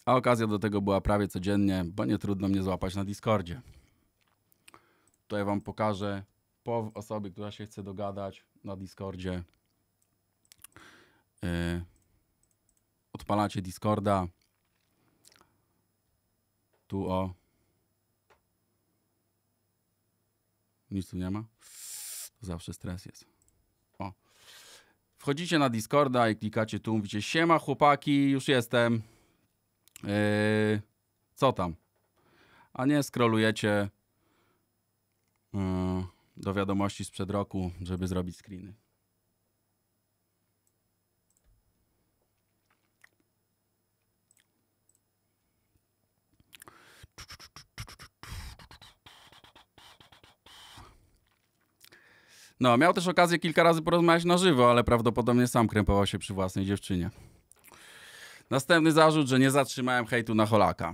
A okazja do tego była prawie codziennie, bo nie trudno mnie złapać na Discordzie. Tutaj wam pokażę po osobie, która się chce dogadać na Discordzie. Y, odpalacie Discorda. Tu o. Nic tu nie ma. zawsze stres jest. O. Wchodzicie na Discorda i klikacie tu, mówicie siema chłopaki, już jestem. Yy, co tam? A nie scrollujecie. Yy do wiadomości sprzed roku, żeby zrobić screeny. No, miał też okazję kilka razy porozmawiać na żywo, ale prawdopodobnie sam krępował się przy własnej dziewczynie. Następny zarzut, że nie zatrzymałem hejtu na Holaka.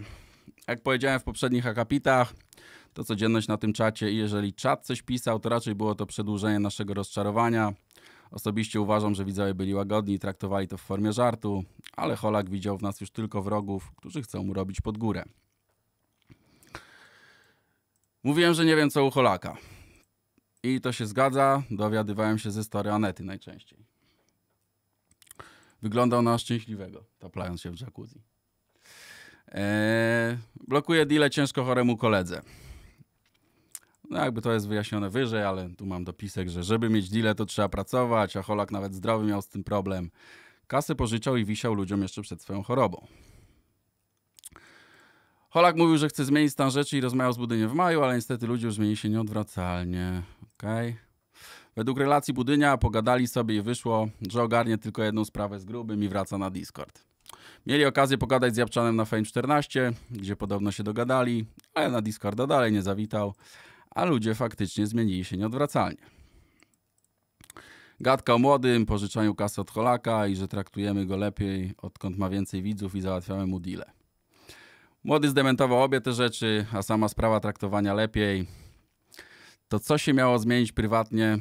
Jak powiedziałem w poprzednich akapitach, to codzienność na tym czacie i jeżeli czat coś pisał, to raczej było to przedłużenie naszego rozczarowania. Osobiście uważam, że widzowie byli łagodni i traktowali to w formie żartu, ale Holak widział w nas już tylko wrogów, którzy chcą mu robić pod górę. Mówiłem, że nie wiem co u Holaka. I to się zgadza, dowiadywałem się ze story Anety najczęściej. Wyglądał na szczęśliwego, taplając się w jacuzzi. Eee, blokuje deal ciężko choremu koledze. No jakby to jest wyjaśnione wyżej, ale tu mam dopisek, że żeby mieć dealę, to trzeba pracować, a Holak nawet zdrowy miał z tym problem. Kasy pożyczał i wisiał ludziom jeszcze przed swoją chorobą. Holak mówił, że chce zmienić stan rzeczy i rozmawiał z budyniem w maju, ale niestety ludzie już zmienili się nieodwracalnie. Okej. Okay. Według relacji budynia pogadali sobie i wyszło, że ogarnie tylko jedną sprawę z grubym i wraca na Discord. Mieli okazję pogadać z Japczanem na Fame 14, gdzie podobno się dogadali, ale na Discorda dalej nie zawitał a ludzie faktycznie zmienili się nieodwracalnie. Gadka o młodym, pożyczaniu kasy od Holaka i że traktujemy go lepiej, odkąd ma więcej widzów i załatwiamy mu deale. Młody zdementował obie te rzeczy, a sama sprawa traktowania lepiej. To co się miało zmienić prywatnie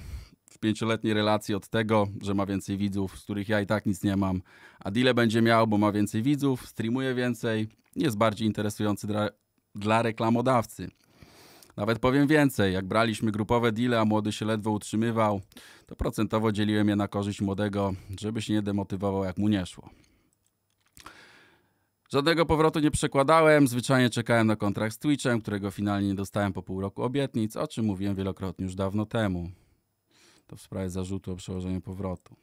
w pięcioletniej relacji od tego, że ma więcej widzów, z których ja i tak nic nie mam, a deale będzie miał, bo ma więcej widzów, streamuje więcej, jest bardziej interesujący dla, dla reklamodawcy. Nawet powiem więcej, jak braliśmy grupowe deale, a młody się ledwo utrzymywał, to procentowo dzieliłem je na korzyść młodego, żeby się nie demotywował, jak mu nie szło. Żadnego powrotu nie przekładałem, zwyczajnie czekałem na kontrakt z Twitchem, którego finalnie nie dostałem po pół roku obietnic, o czym mówiłem wielokrotnie już dawno temu. To w sprawie zarzutu o przełożeniu powrotu.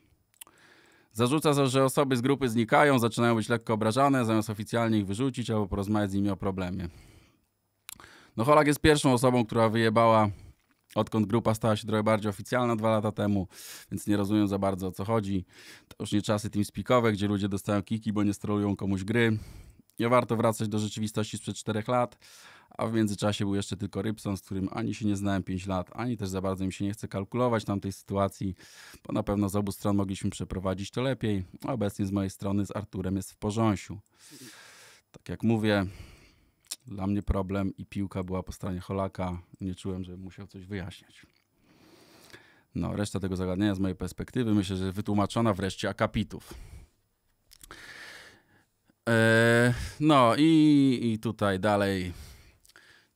Zarzuca, że osoby z grupy znikają, zaczynają być lekko obrażane, zamiast oficjalnie ich wyrzucić albo porozmawiać z nimi o problemie. No Holak jest pierwszą osobą, która wyjebała, odkąd grupa stała się trochę bardziej oficjalna dwa lata temu, więc nie rozumiem za bardzo o co chodzi. To już nie czasy teamspeakowe, gdzie ludzie dostają kiki, bo nie sterują komuś gry. Nie warto wracać do rzeczywistości sprzed czterech lat, a w międzyczasie był jeszcze tylko Rybson, z którym ani się nie znałem 5 lat, ani też za bardzo mi się nie chce kalkulować tamtej sytuacji, bo na pewno z obu stron mogliśmy przeprowadzić to lepiej. A Obecnie z mojej strony z Arturem jest w porządku. Tak jak mówię, dla mnie problem i piłka była po stronie Holaka. Nie czułem, że musiał coś wyjaśniać. No, reszta tego zagadnienia z mojej perspektywy myślę, że wytłumaczona wreszcie akapitów. Eee, no i, i tutaj dalej.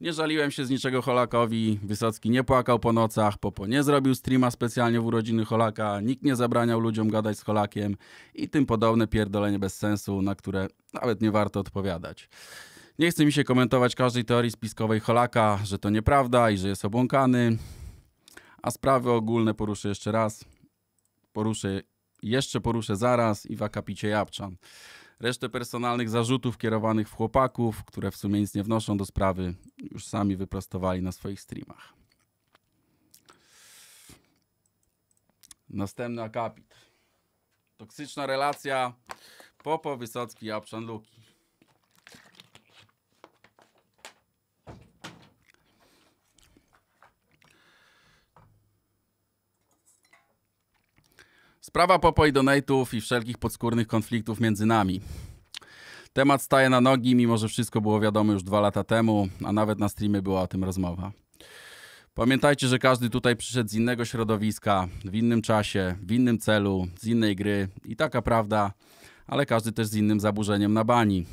Nie żaliłem się z niczego Holakowi. Wysocki nie płakał po nocach. Popo nie zrobił streama specjalnie w urodziny Holaka. Nikt nie zabraniał ludziom gadać z Holakiem i tym podobne pierdolenie bez sensu, na które nawet nie warto odpowiadać. Nie chce mi się komentować każdej teorii spiskowej Holaka, że to nieprawda i że jest obłąkany. A sprawy ogólne poruszę jeszcze raz. Poruszę, jeszcze poruszę zaraz i w akapicie Japczan. Resztę personalnych zarzutów kierowanych w chłopaków, które w sumie nic nie wnoszą do sprawy, już sami wyprostowali na swoich streamach. Następny akapit. Toksyczna relacja Popo, Wysocki, Japczan, Luki. Sprawa popo i donate'ów i wszelkich podskórnych konfliktów między nami. Temat staje na nogi, mimo że wszystko było wiadomo już dwa lata temu, a nawet na streamie była o tym rozmowa. Pamiętajcie, że każdy tutaj przyszedł z innego środowiska, w innym czasie, w innym celu, z innej gry i taka prawda, ale każdy też z innym zaburzeniem na bani.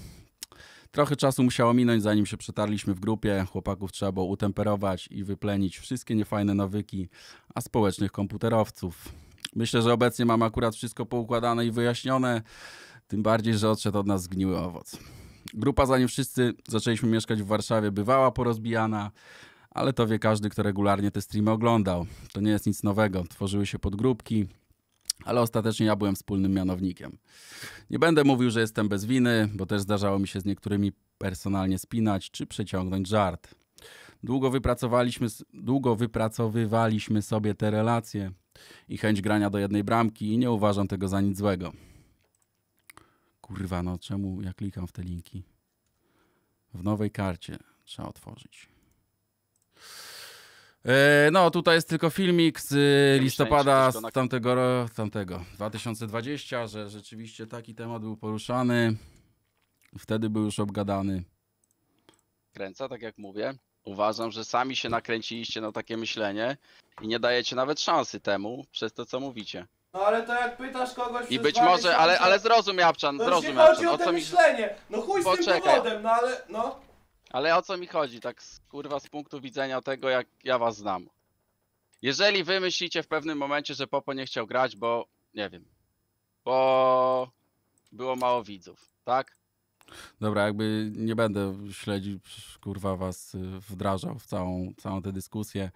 Trochę czasu musiało minąć, zanim się przetarliśmy w grupie. Chłopaków trzeba było utemperować i wyplenić wszystkie niefajne nawyki, a społecznych komputerowców. Myślę, że obecnie mamy akurat wszystko poukładane i wyjaśnione, tym bardziej, że odszedł od nas zgniły owoc. Grupa, zanim wszyscy zaczęliśmy mieszkać w Warszawie, bywała porozbijana, ale to wie każdy, kto regularnie te streamy oglądał. To nie jest nic nowego. Tworzyły się podgrupki, ale ostatecznie ja byłem wspólnym mianownikiem. Nie będę mówił, że jestem bez winy, bo też zdarzało mi się z niektórymi personalnie spinać czy przeciągnąć żart. Długo, wypracowaliśmy, długo wypracowywaliśmy sobie te relacje, i chęć grania do jednej bramki i nie uważam tego za nic złego. Kurwa, no czemu ja klikam w te linki? W nowej karcie trzeba otworzyć. E, no, tutaj jest tylko filmik z e, listopada z tamtego, tamtego 2020, że rzeczywiście taki temat był poruszany. Wtedy był już obgadany. Kręca, tak jak mówię. Uważam, że sami się nakręciliście na takie myślenie i nie dajecie nawet szansy temu przez to, co mówicie. No ale to jak pytasz kogoś I być może, ale, ale zrozum Japczan, No zrozum nie chodzi o o te mi, myślenie. No chuj z tym Poczekaj. powodem, no ale no. ale o co mi chodzi, tak kurwa z punktu widzenia tego, jak ja was znam. Jeżeli wy myślicie w pewnym momencie, że Popo nie chciał grać, bo, nie wiem, bo było mało widzów, tak? Dobra, jakby nie będę śledził, kurwa, was y, wdrażał w całą, całą tę dyskusję.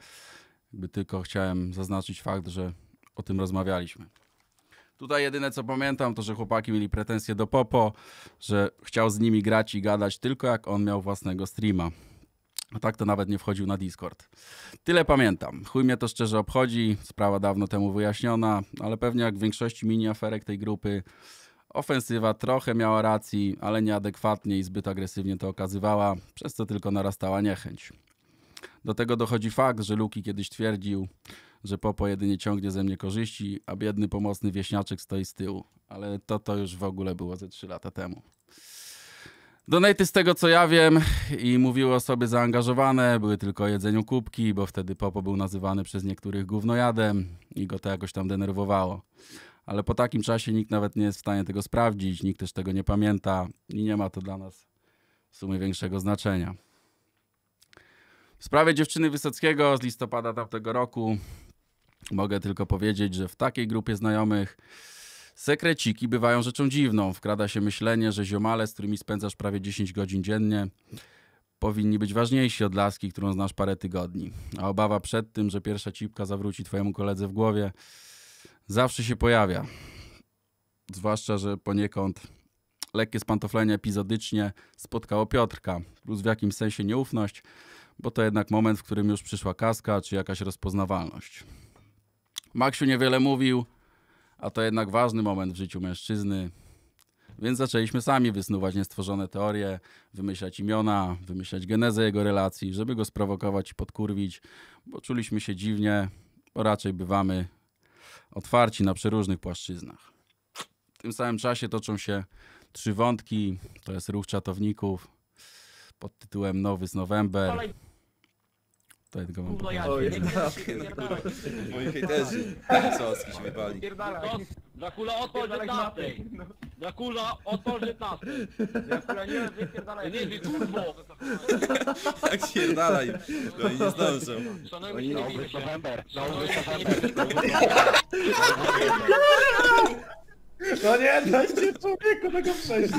Jakby tylko chciałem zaznaczyć fakt, że o tym rozmawialiśmy. Tutaj jedyne co pamiętam, to że chłopaki mieli pretensje do Popo, że chciał z nimi grać i gadać tylko jak on miał własnego streama. A tak to nawet nie wchodził na Discord. Tyle pamiętam. Chuj mnie to szczerze obchodzi, sprawa dawno temu wyjaśniona, ale pewnie jak w większości mini aferek tej grupy Ofensywa trochę miała racji, ale nieadekwatnie i zbyt agresywnie to okazywała, przez co tylko narastała niechęć. Do tego dochodzi fakt, że Luki kiedyś twierdził, że Popo jedynie ciągnie ze mnie korzyści, a biedny pomocny wieśniaczek stoi z tyłu. Ale to to już w ogóle było ze 3 lata temu. Donaty z tego co ja wiem i mówiły osoby zaangażowane były tylko jedzeniu kubki, bo wtedy Popo był nazywany przez niektórych gównojadem i go to jakoś tam denerwowało ale po takim czasie nikt nawet nie jest w stanie tego sprawdzić, nikt też tego nie pamięta i nie ma to dla nas w sumie większego znaczenia. W sprawie dziewczyny Wysockiego z listopada tamtego roku mogę tylko powiedzieć, że w takiej grupie znajomych sekreciki bywają rzeczą dziwną. Wkrada się myślenie, że ziomale, z którymi spędzasz prawie 10 godzin dziennie, powinni być ważniejsi od laski, którą znasz parę tygodni. A obawa przed tym, że pierwsza cipka zawróci twojemu koledze w głowie, zawsze się pojawia. Zwłaszcza, że poniekąd lekkie spantoflenie epizodycznie spotkało Piotrka, plus w jakimś sensie nieufność, bo to jednak moment, w którym już przyszła kaska czy jakaś rozpoznawalność. Maksiu niewiele mówił, a to jednak ważny moment w życiu mężczyzny, więc zaczęliśmy sami wysnuwać niestworzone teorie, wymyślać imiona, wymyślać genezę jego relacji, żeby go sprowokować i podkurwić, bo czuliśmy się dziwnie, bo raczej bywamy otwarci na przeróżnych płaszczyznach. W tym samym czasie toczą się trzy wątki, to jest ruch czatowników pod tytułem Nowy z November. Tutaj tylko mam Kurwa, no ja Oj, Moi hejterzy pisowski się wybali. Dracula, otworzy Pierdalaj Dracula, otwórz Ja nie wiem, wypierdalaj. Nie, Tak się dalej. No i nie zdążą. Szanowni, nie bijmy się. No nie, dajcie człowieku tego przejść.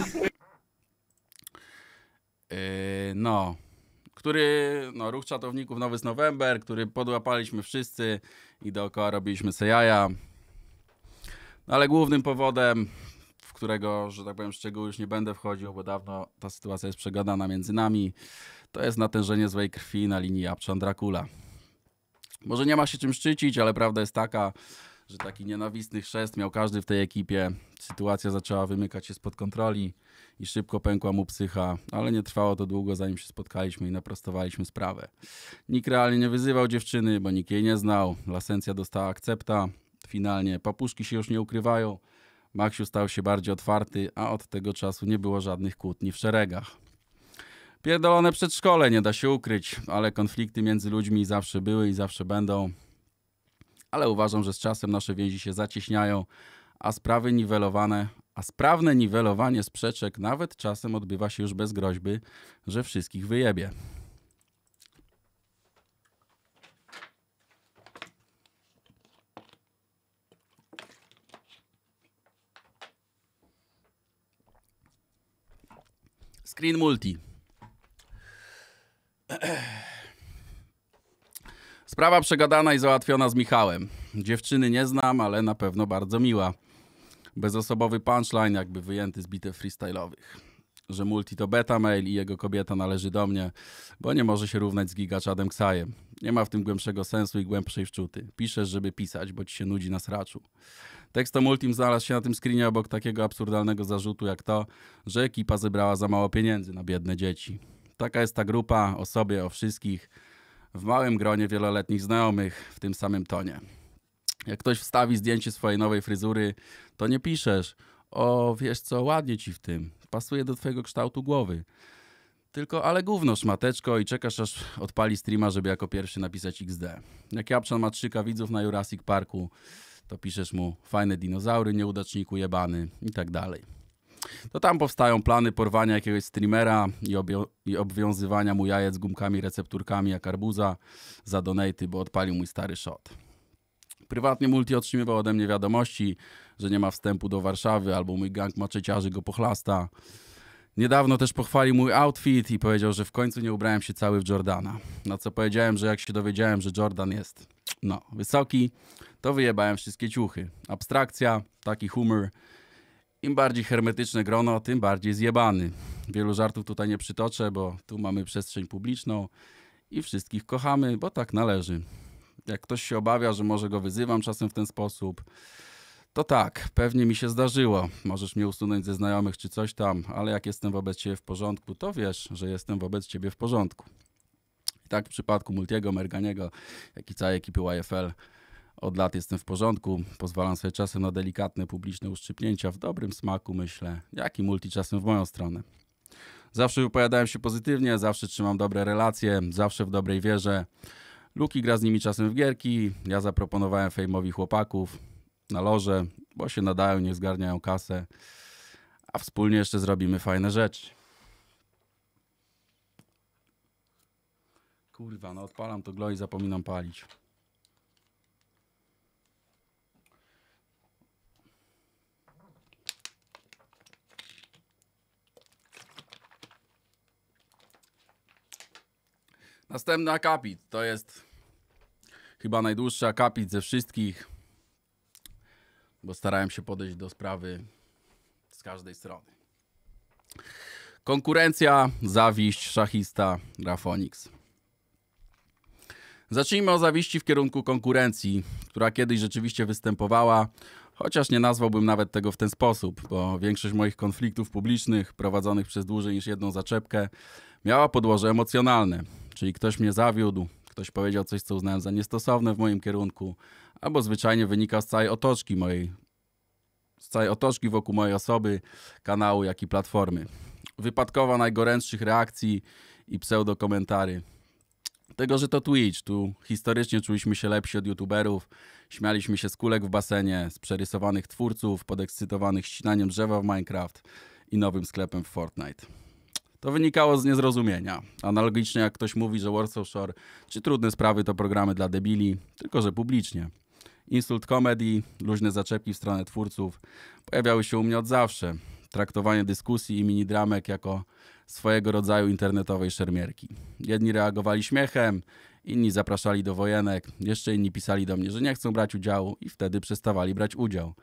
Yy, no który, no ruch czatowników Nowy z November, który podłapaliśmy wszyscy i dookoła robiliśmy sejaja. No, ale głównym powodem, w którego, że tak powiem, szczegóły już nie będę wchodził, bo dawno ta sytuacja jest przegadana między nami, to jest natężenie złej krwi na linii Abchan-Dracula. Może nie ma się czym szczycić, ale prawda jest taka, że taki nienawistny chrzest miał każdy w tej ekipie. Sytuacja zaczęła wymykać się spod kontroli i szybko pękła mu psycha, ale nie trwało to długo, zanim się spotkaliśmy i naprostowaliśmy sprawę. Nikt realnie nie wyzywał dziewczyny, bo nikt jej nie znał. Lasencja dostała akcepta. Finalnie papuszki się już nie ukrywają. Maksiu stał się bardziej otwarty, a od tego czasu nie było żadnych kłótni w szeregach. Pierdolone przedszkole, nie da się ukryć, ale konflikty między ludźmi zawsze były i zawsze będą. Ale uważam, że z czasem nasze więzi się zacieśniają, a sprawy niwelowane, a sprawne niwelowanie sprzeczek nawet czasem odbywa się już bez groźby, że wszystkich wyjebie. Screen Multi. Sprawa przegadana i załatwiona z Michałem. Dziewczyny nie znam, ale na pewno bardzo miła. Bezosobowy punchline, jakby wyjęty z bitew freestyle'owych. Że multi to beta mail i jego kobieta należy do mnie, bo nie może się równać z gigaczadem Ksajem. Nie ma w tym głębszego sensu i głębszej wczuty. Piszesz, żeby pisać, bo ci się nudzi na sraczu. Tekst o multim znalazł się na tym screenie obok takiego absurdalnego zarzutu jak to, że ekipa zebrała za mało pieniędzy na biedne dzieci. Taka jest ta grupa, o sobie, o wszystkich, w małym gronie wieloletnich znajomych, w tym samym tonie. Jak ktoś wstawi zdjęcie swojej nowej fryzury, to nie piszesz, o wiesz co, ładnie ci w tym, pasuje do twojego kształtu głowy. Tylko ale gówno szmateczko i czekasz aż odpali streama, żeby jako pierwszy napisać XD. Jak Japczan ma trzyka widzów na Jurassic Parku, to piszesz mu fajne dinozaury, nieudaczniku jebany i tak dalej. To tam powstają plany porwania jakiegoś streamera i, i obwiązywania mu jajec gumkami, recepturkami jak arbuza za donaty, bo odpalił mój stary shot. Prywatnie Multi otrzymywał ode mnie wiadomości, że nie ma wstępu do Warszawy albo mój gang maczeciarzy go pochlasta. Niedawno też pochwalił mój outfit i powiedział, że w końcu nie ubrałem się cały w Jordana. Na co powiedziałem, że jak się dowiedziałem, że Jordan jest no, wysoki, to wyjebałem wszystkie ciuchy. Abstrakcja, taki humor. Im bardziej hermetyczne grono, tym bardziej zjebany. Wielu żartów tutaj nie przytoczę, bo tu mamy przestrzeń publiczną i wszystkich kochamy, bo tak należy jak ktoś się obawia, że może go wyzywam czasem w ten sposób, to tak, pewnie mi się zdarzyło. Możesz mnie usunąć ze znajomych czy coś tam, ale jak jestem wobec ciebie w porządku, to wiesz, że jestem wobec ciebie w porządku. I tak w przypadku Multiego, Merganiego, jak i całej ekipy YFL od lat jestem w porządku. Pozwalam sobie czasem na delikatne publiczne uszczypnięcia w dobrym smaku, myślę, jak i multi czasem w moją stronę. Zawsze wypowiadałem się pozytywnie, zawsze trzymam dobre relacje, zawsze w dobrej wierze. Luki gra z nimi czasem w gierki, ja zaproponowałem fejmowi chłopaków na loże, bo się nadają, nie zgarniają kasę, a wspólnie jeszcze zrobimy fajne rzeczy. Kurwa, no odpalam to glo i zapominam palić. Następny akapit. To jest chyba najdłuższy akapit ze wszystkich, bo starałem się podejść do sprawy z każdej strony. Konkurencja, zawiść, szachista, Rafonix. Zacznijmy o zawiści w kierunku konkurencji, która kiedyś rzeczywiście występowała, chociaż nie nazwałbym nawet tego w ten sposób, bo większość moich konfliktów publicznych prowadzonych przez dłużej niż jedną zaczepkę miała podłoże emocjonalne, czyli ktoś mnie zawiódł, ktoś powiedział coś, co uznałem za niestosowne w moim kierunku, albo zwyczajnie wynika z całej otoczki mojej, z całej otoczki wokół mojej osoby, kanału, jak i platformy. Wypadkowa najgorętszych reakcji i pseudokomentary. Tego, że to Twitch, tu historycznie czuliśmy się lepsi od youtuberów, śmialiśmy się z kulek w basenie, z przerysowanych twórców, podekscytowanych ścinaniem drzewa w Minecraft i nowym sklepem w Fortnite. To wynikało z niezrozumienia. Analogicznie jak ktoś mówi, że Warsaw Shore czy Trudne Sprawy to programy dla debili, tylko że publicznie. Insult comedy, luźne zaczepki w stronę twórców pojawiały się u mnie od zawsze. Traktowanie dyskusji i minidramek jako swojego rodzaju internetowej szermierki. Jedni reagowali śmiechem, inni zapraszali do wojenek, jeszcze inni pisali do mnie, że nie chcą brać udziału i wtedy przestawali brać udział.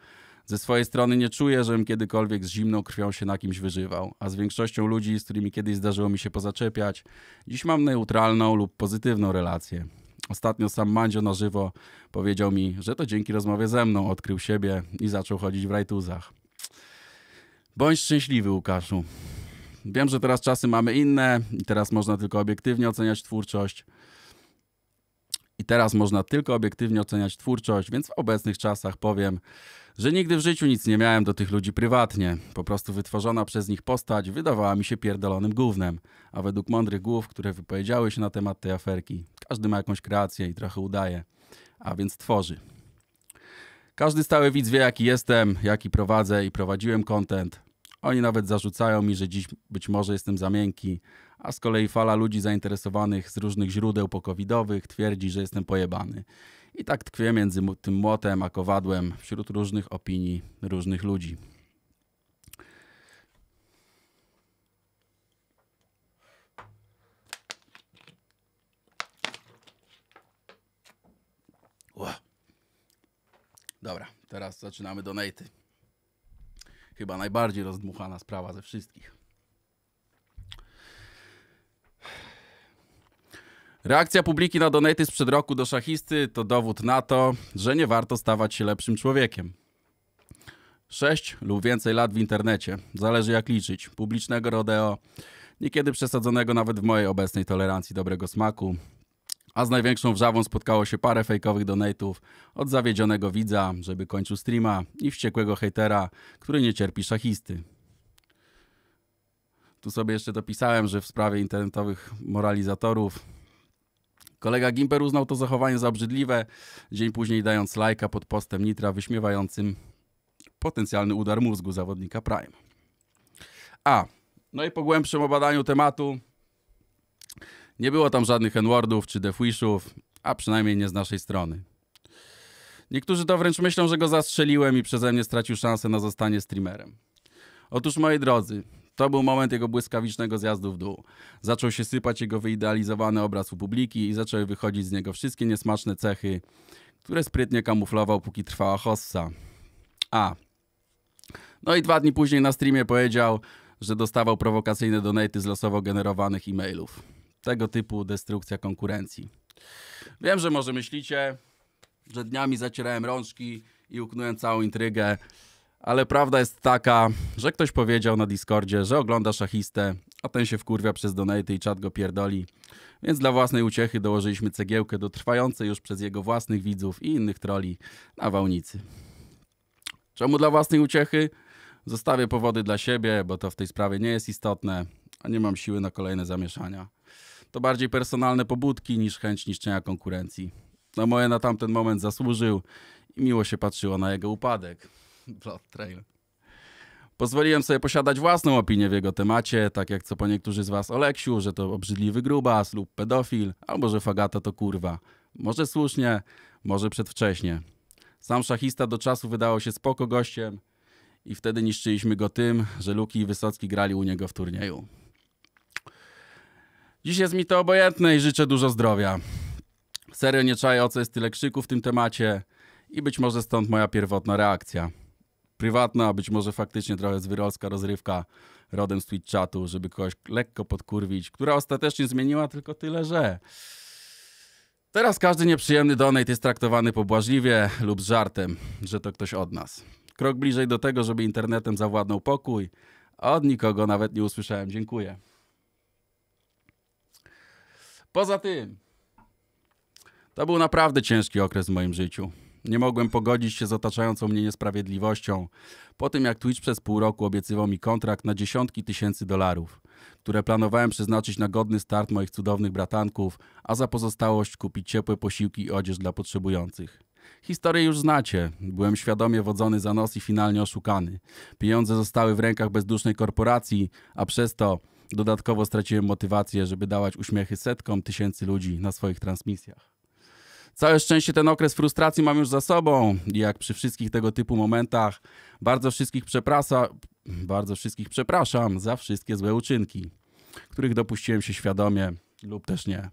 Ze swojej strony nie czuję, żebym kiedykolwiek z zimną krwią się na kimś wyżywał, a z większością ludzi, z którymi kiedyś zdarzyło mi się pozaczepiać, dziś mam neutralną lub pozytywną relację. Ostatnio sam Mandzio na żywo powiedział mi, że to dzięki rozmowie ze mną odkrył siebie i zaczął chodzić w rajtuzach. Bądź szczęśliwy, Łukaszu. Wiem, że teraz czasy mamy inne i teraz można tylko obiektywnie oceniać twórczość. I teraz można tylko obiektywnie oceniać twórczość, więc w obecnych czasach powiem, że nigdy w życiu nic nie miałem do tych ludzi prywatnie. Po prostu wytworzona przez nich postać wydawała mi się pierdolonym głównem. A według mądrych głów, które wypowiedziały się na temat tej aferki, każdy ma jakąś kreację i trochę udaje, a więc tworzy. Każdy stały widz wie, jaki jestem, jaki prowadzę i prowadziłem content. Oni nawet zarzucają mi, że dziś być może jestem za miękki, a z kolei fala ludzi zainteresowanych z różnych źródeł pokowidowych twierdzi, że jestem pojebany. I tak tkwię między tym młotem a kowadłem wśród różnych opinii różnych ludzi. Dobra, teraz zaczynamy donaty. Chyba najbardziej rozdmuchana sprawa ze wszystkich. Reakcja publiki na donaty sprzed roku do szachisty to dowód na to, że nie warto stawać się lepszym człowiekiem. 6 lub więcej lat w internecie, zależy jak liczyć, publicznego rodeo, niekiedy przesadzonego nawet w mojej obecnej tolerancji dobrego smaku, a z największą wrzawą spotkało się parę fejkowych donatów od zawiedzionego widza, żeby kończył streama i wściekłego hejtera, który nie cierpi szachisty. Tu sobie jeszcze dopisałem, że w sprawie internetowych moralizatorów Kolega Gimper uznał to zachowanie za obrzydliwe, dzień później dając lajka pod postem Nitra wyśmiewającym potencjalny udar mózgu zawodnika Prime. A, no i po głębszym obadaniu tematu nie było tam żadnych N-wordów czy defwishów, a przynajmniej nie z naszej strony. Niektórzy to wręcz myślą, że go zastrzeliłem i przeze mnie stracił szansę na zostanie streamerem. Otóż moi drodzy, to był moment jego błyskawicznego zjazdu w dół. Zaczął się sypać jego wyidealizowany obraz u publiki i zaczęły wychodzić z niego wszystkie niesmaczne cechy, które sprytnie kamuflował, póki trwała hossa. A. No i dwa dni później na streamie powiedział, że dostawał prowokacyjne donaty z losowo generowanych e-mailów. Tego typu destrukcja konkurencji. Wiem, że może myślicie, że dniami zacierałem rączki i uknąłem całą intrygę, ale prawda jest taka, że ktoś powiedział na Discordzie, że ogląda szachistę, a ten się wkurwia przez donate i czat go pierdoli. Więc dla własnej uciechy dołożyliśmy cegiełkę do trwającej już przez jego własnych widzów i innych troli nawałnicy. Czemu dla własnej uciechy? Zostawię powody dla siebie, bo to w tej sprawie nie jest istotne, a nie mam siły na kolejne zamieszania. To bardziej personalne pobudki niż chęć niszczenia konkurencji. Na moje na tamten moment zasłużył i miło się patrzyło na jego upadek. Blood Trail. Pozwoliłem sobie posiadać własną opinię w jego temacie, tak jak co po niektórzy z was Oleksiu, że to obrzydliwy grubas lub pedofil, albo że fagata to kurwa. Może słusznie, może przedwcześnie. Sam szachista do czasu wydało się spoko gościem i wtedy niszczyliśmy go tym, że Luki i Wysocki grali u niego w turnieju. Dziś jest mi to obojętne i życzę dużo zdrowia. Serio nie czaję, o co jest tyle krzyku w tym temacie i być może stąd moja pierwotna reakcja prywatna, być może faktycznie trochę zwyrolska rozrywka rodem z Twitch chatu, żeby kogoś lekko podkurwić, która ostatecznie zmieniła tylko tyle, że teraz każdy nieprzyjemny donate jest traktowany pobłażliwie lub z żartem, że to ktoś od nas. Krok bliżej do tego, żeby internetem zawładnął pokój, a od nikogo nawet nie usłyszałem dziękuję. Poza tym, to był naprawdę ciężki okres w moim życiu. Nie mogłem pogodzić się z otaczającą mnie niesprawiedliwością. Po tym jak Twitch przez pół roku obiecywał mi kontrakt na dziesiątki tysięcy dolarów, które planowałem przeznaczyć na godny start moich cudownych bratanków, a za pozostałość kupić ciepłe posiłki i odzież dla potrzebujących. Historię już znacie. Byłem świadomie wodzony za nos i finalnie oszukany. Pieniądze zostały w rękach bezdusznej korporacji, a przez to dodatkowo straciłem motywację, żeby dawać uśmiechy setkom tysięcy ludzi na swoich transmisjach. Całe szczęście ten okres frustracji mam już za sobą i jak przy wszystkich tego typu momentach bardzo wszystkich przeprasa, bardzo wszystkich przepraszam za wszystkie złe uczynki, których dopuściłem się świadomie lub też nie.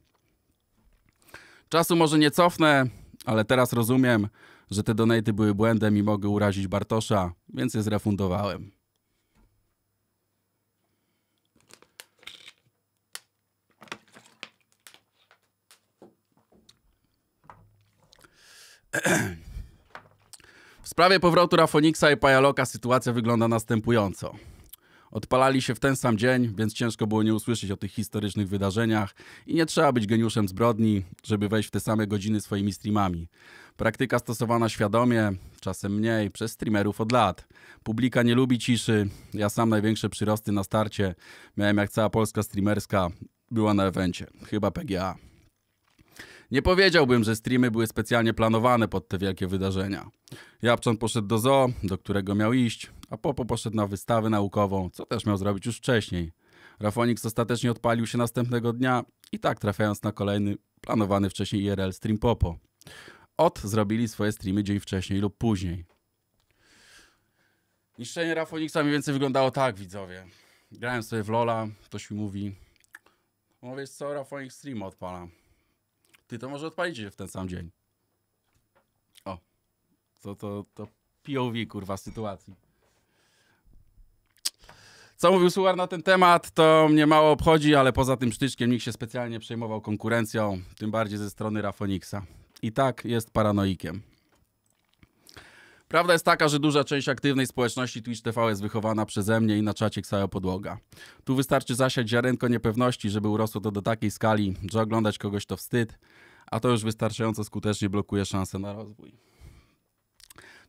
Czasu może nie cofnę, ale teraz rozumiem, że te donaty były błędem i mogę urazić Bartosza, więc je zrefundowałem. W sprawie powrotu Rafoniksa i Pajaloka sytuacja wygląda następująco. Odpalali się w ten sam dzień, więc ciężko było nie usłyszeć o tych historycznych wydarzeniach i nie trzeba być geniuszem zbrodni, żeby wejść w te same godziny swoimi streamami. Praktyka stosowana świadomie, czasem mniej, przez streamerów od lat. Publika nie lubi ciszy, ja sam największe przyrosty na starcie miałem jak cała polska streamerska była na evencie, chyba PGA. Nie powiedziałbym, że streamy były specjalnie planowane pod te wielkie wydarzenia. Japczan poszedł do zoo, do którego miał iść, a Popo poszedł na wystawę naukową, co też miał zrobić już wcześniej. Rafonix ostatecznie odpalił się następnego dnia i tak trafiając na kolejny planowany wcześniej IRL stream Popo. Ot zrobili swoje streamy dzień wcześniej lub później. Niszczenie Rafonixa mniej więcej wyglądało tak, widzowie. Grałem sobie w Lola, ktoś mi mówi, no co, Rafonix stream odpala. Ty to może odpalicie w ten sam dzień. O, to, to, to POV, kurwa, sytuacji. Co mówił Suar na ten temat, to mnie mało obchodzi, ale poza tym sztyczkiem nikt się specjalnie przejmował konkurencją, tym bardziej ze strony Rafoniksa. I tak jest paranoikiem. Prawda jest taka, że duża część aktywnej społeczności Twitch TV jest wychowana przeze mnie i na czacie Ksajo Podłoga. Tu wystarczy zasiać ziarenko niepewności, żeby urosło to do takiej skali, że oglądać kogoś to wstyd, a to już wystarczająco skutecznie blokuje szanse na rozwój.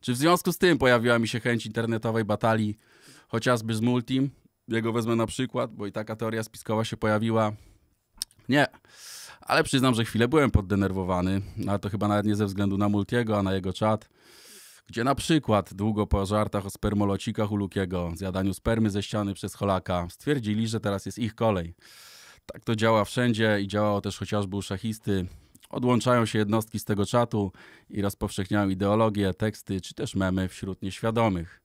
Czy w związku z tym pojawiła mi się chęć internetowej batalii, chociażby z Multim? Jego wezmę na przykład, bo i taka teoria spiskowa się pojawiła. Nie, ale przyznam, że chwilę byłem poddenerwowany, ale to chyba nawet nie ze względu na Multiego, a na jego czat gdzie na przykład długo po żartach o spermolocikach u Lukiego, zjadaniu spermy ze ściany przez Holaka, stwierdzili, że teraz jest ich kolej. Tak to działa wszędzie i działało też chociażby u szachisty. Odłączają się jednostki z tego czatu i rozpowszechniają ideologie, teksty czy też memy wśród nieświadomych.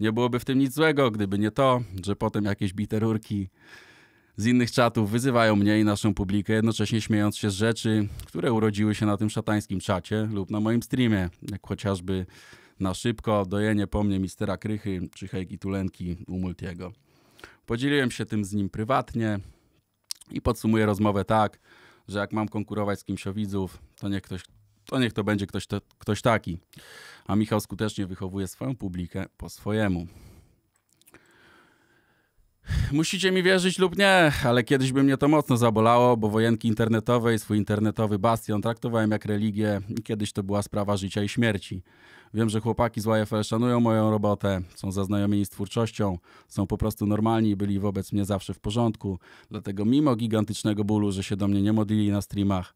Nie byłoby w tym nic złego, gdyby nie to, że potem jakieś bite rurki z innych czatów wyzywają mnie i naszą publikę, jednocześnie śmiejąc się z rzeczy, które urodziły się na tym szatańskim czacie lub na moim streamie, jak chociażby na szybko dojenie po mnie mistera Krychy czy Hejki Tulenki u Multiego. Podzieliłem się tym z nim prywatnie i podsumuję rozmowę tak, że jak mam konkurować z kimś o widzów, to niech, ktoś, to, niech to będzie ktoś, to, ktoś taki. A Michał skutecznie wychowuje swoją publikę po swojemu. Musicie mi wierzyć lub nie, ale kiedyś by mnie to mocno zabolało, bo wojenki internetowe i swój internetowy bastion traktowałem jak religię i kiedyś to była sprawa życia i śmierci. Wiem, że chłopaki z YFL szanują moją robotę, są zaznajomieni z twórczością, są po prostu normalni i byli wobec mnie zawsze w porządku, dlatego mimo gigantycznego bólu, że się do mnie nie modlili na streamach,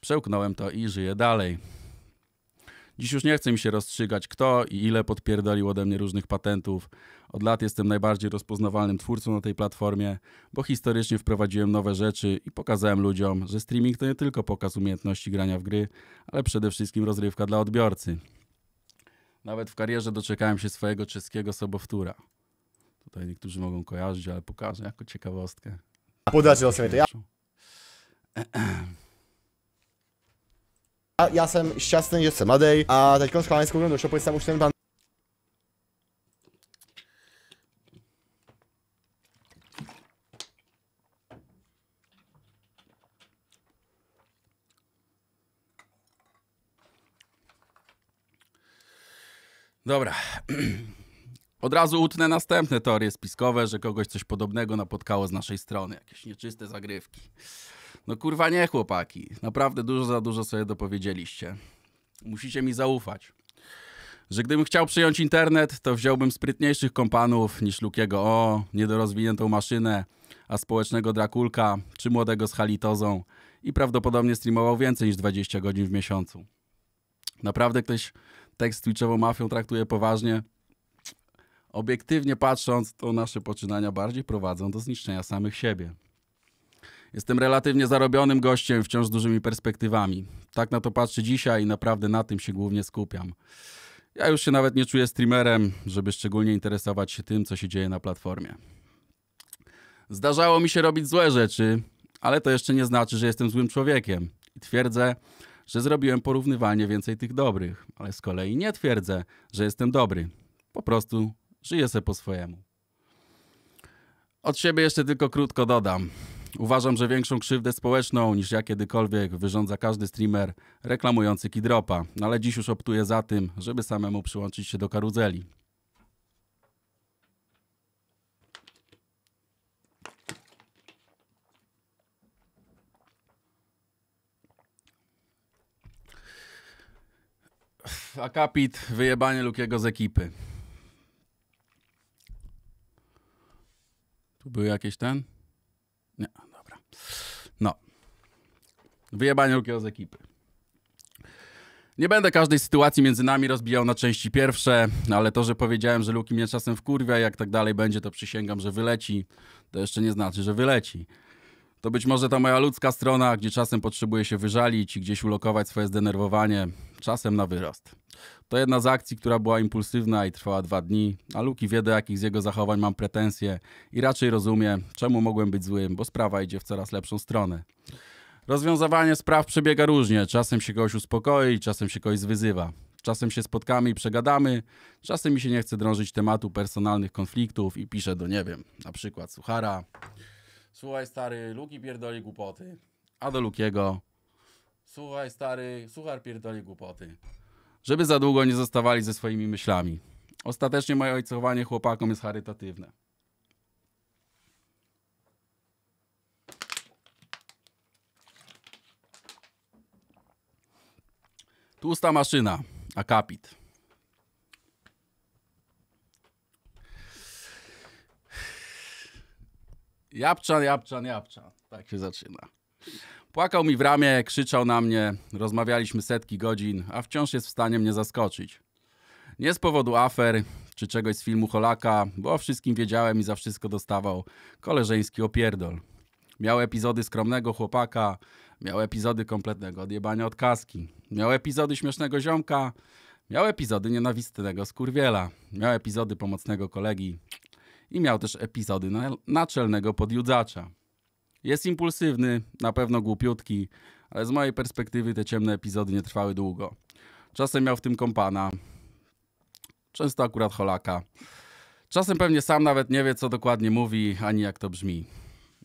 przełknąłem to i żyję dalej. Dziś już nie chce mi się rozstrzygać, kto i ile podpierdolił ode mnie różnych patentów. Od lat jestem najbardziej rozpoznawalnym twórcą na tej platformie, bo historycznie wprowadziłem nowe rzeczy i pokazałem ludziom, że streaming to nie tylko pokaz umiejętności grania w gry, ale przede wszystkim rozrywka dla odbiorcy. Nawet w karierze doczekałem się swojego czeskiego sobowtóra. Tutaj niektórzy mogą kojarzyć, ale pokażę jako ciekawostkę. Podać sobie to ja. A ja sam šťastný, že jsem mladý a teď schválně zkouknu do shopu, tam už ten pan... Dobra. Od razu utnę następne teorie spiskowe, że kogoś coś podobnego napotkało z naszej strony. Jakieś nieczyste zagrywki. No kurwa nie, chłopaki. Naprawdę dużo za dużo sobie dopowiedzieliście. Musicie mi zaufać. Że gdybym chciał przyjąć internet, to wziąłbym sprytniejszych kompanów niż Lukiego O, niedorozwiniętą maszynę, a społecznego Drakulka, czy młodego z halitozą i prawdopodobnie streamował więcej niż 20 godzin w miesiącu. Naprawdę ktoś tekst Twitchową mafią traktuje poważnie? Obiektywnie patrząc, to nasze poczynania bardziej prowadzą do zniszczenia samych siebie. Jestem relatywnie zarobionym gościem, wciąż z dużymi perspektywami. Tak na to patrzę dzisiaj i naprawdę na tym się głównie skupiam. Ja już się nawet nie czuję streamerem, żeby szczególnie interesować się tym, co się dzieje na platformie. Zdarzało mi się robić złe rzeczy, ale to jeszcze nie znaczy, że jestem złym człowiekiem. I twierdzę, że zrobiłem porównywalnie więcej tych dobrych, ale z kolei nie twierdzę, że jestem dobry. Po prostu żyję se po swojemu. Od siebie jeszcze tylko krótko dodam. Uważam, że większą krzywdę społeczną niż ja kiedykolwiek wyrządza każdy streamer reklamujący Kidropa, no ale dziś już optuję za tym, żeby samemu przyłączyć się do karuzeli. Akapit, wyjebanie Lukiego z ekipy. Tu były jakieś ten? No. Wyjebanie Lukiego z ekipy. Nie będę każdej sytuacji między nami rozbijał na części pierwsze, ale to, że powiedziałem, że Luki mnie czasem wkurwia, jak tak dalej będzie, to przysięgam, że wyleci. To jeszcze nie znaczy, że wyleci. To być może ta moja ludzka strona, gdzie czasem potrzebuję się wyżalić i gdzieś ulokować swoje zdenerwowanie, czasem na wyrost. To jedna z akcji, która była impulsywna i trwała dwa dni, a Luki wie do jakich z jego zachowań mam pretensje i raczej rozumie, czemu mogłem być złym, bo sprawa idzie w coraz lepszą stronę. Rozwiązywanie spraw przebiega różnie, czasem się kogoś uspokoi, czasem się kogoś wyzywa. Czasem się spotkamy i przegadamy, czasem mi się nie chce drążyć tematu personalnych konfliktów i piszę do, nie wiem, na przykład Suchara, słuchaj stary, Luki pierdoli głupoty, a do Lukiego, słuchaj stary, Suchar pierdoli głupoty żeby za długo nie zostawali ze swoimi myślami. Ostatecznie moje ojcowanie chłopakom jest charytatywne. Tłusta maszyna, akapit. Japczan, japczan, japczan. Tak się zaczyna. Płakał mi w ramię, krzyczał na mnie, rozmawialiśmy setki godzin, a wciąż jest w stanie mnie zaskoczyć. Nie z powodu afer czy czegoś z filmu Holaka, bo o wszystkim wiedziałem i za wszystko dostawał koleżeński opierdol. Miał epizody skromnego chłopaka, miał epizody kompletnego odjebania od kaski, miał epizody śmiesznego ziomka, miał epizody nienawistnego skurwiela, miał epizody pomocnego kolegi i miał też epizody naczelnego podjudzacza. Jest impulsywny, na pewno głupiutki, ale z mojej perspektywy te ciemne epizody nie trwały długo. Czasem miał w tym kompana, często akurat Holaka. Czasem pewnie sam nawet nie wie, co dokładnie mówi, ani jak to brzmi.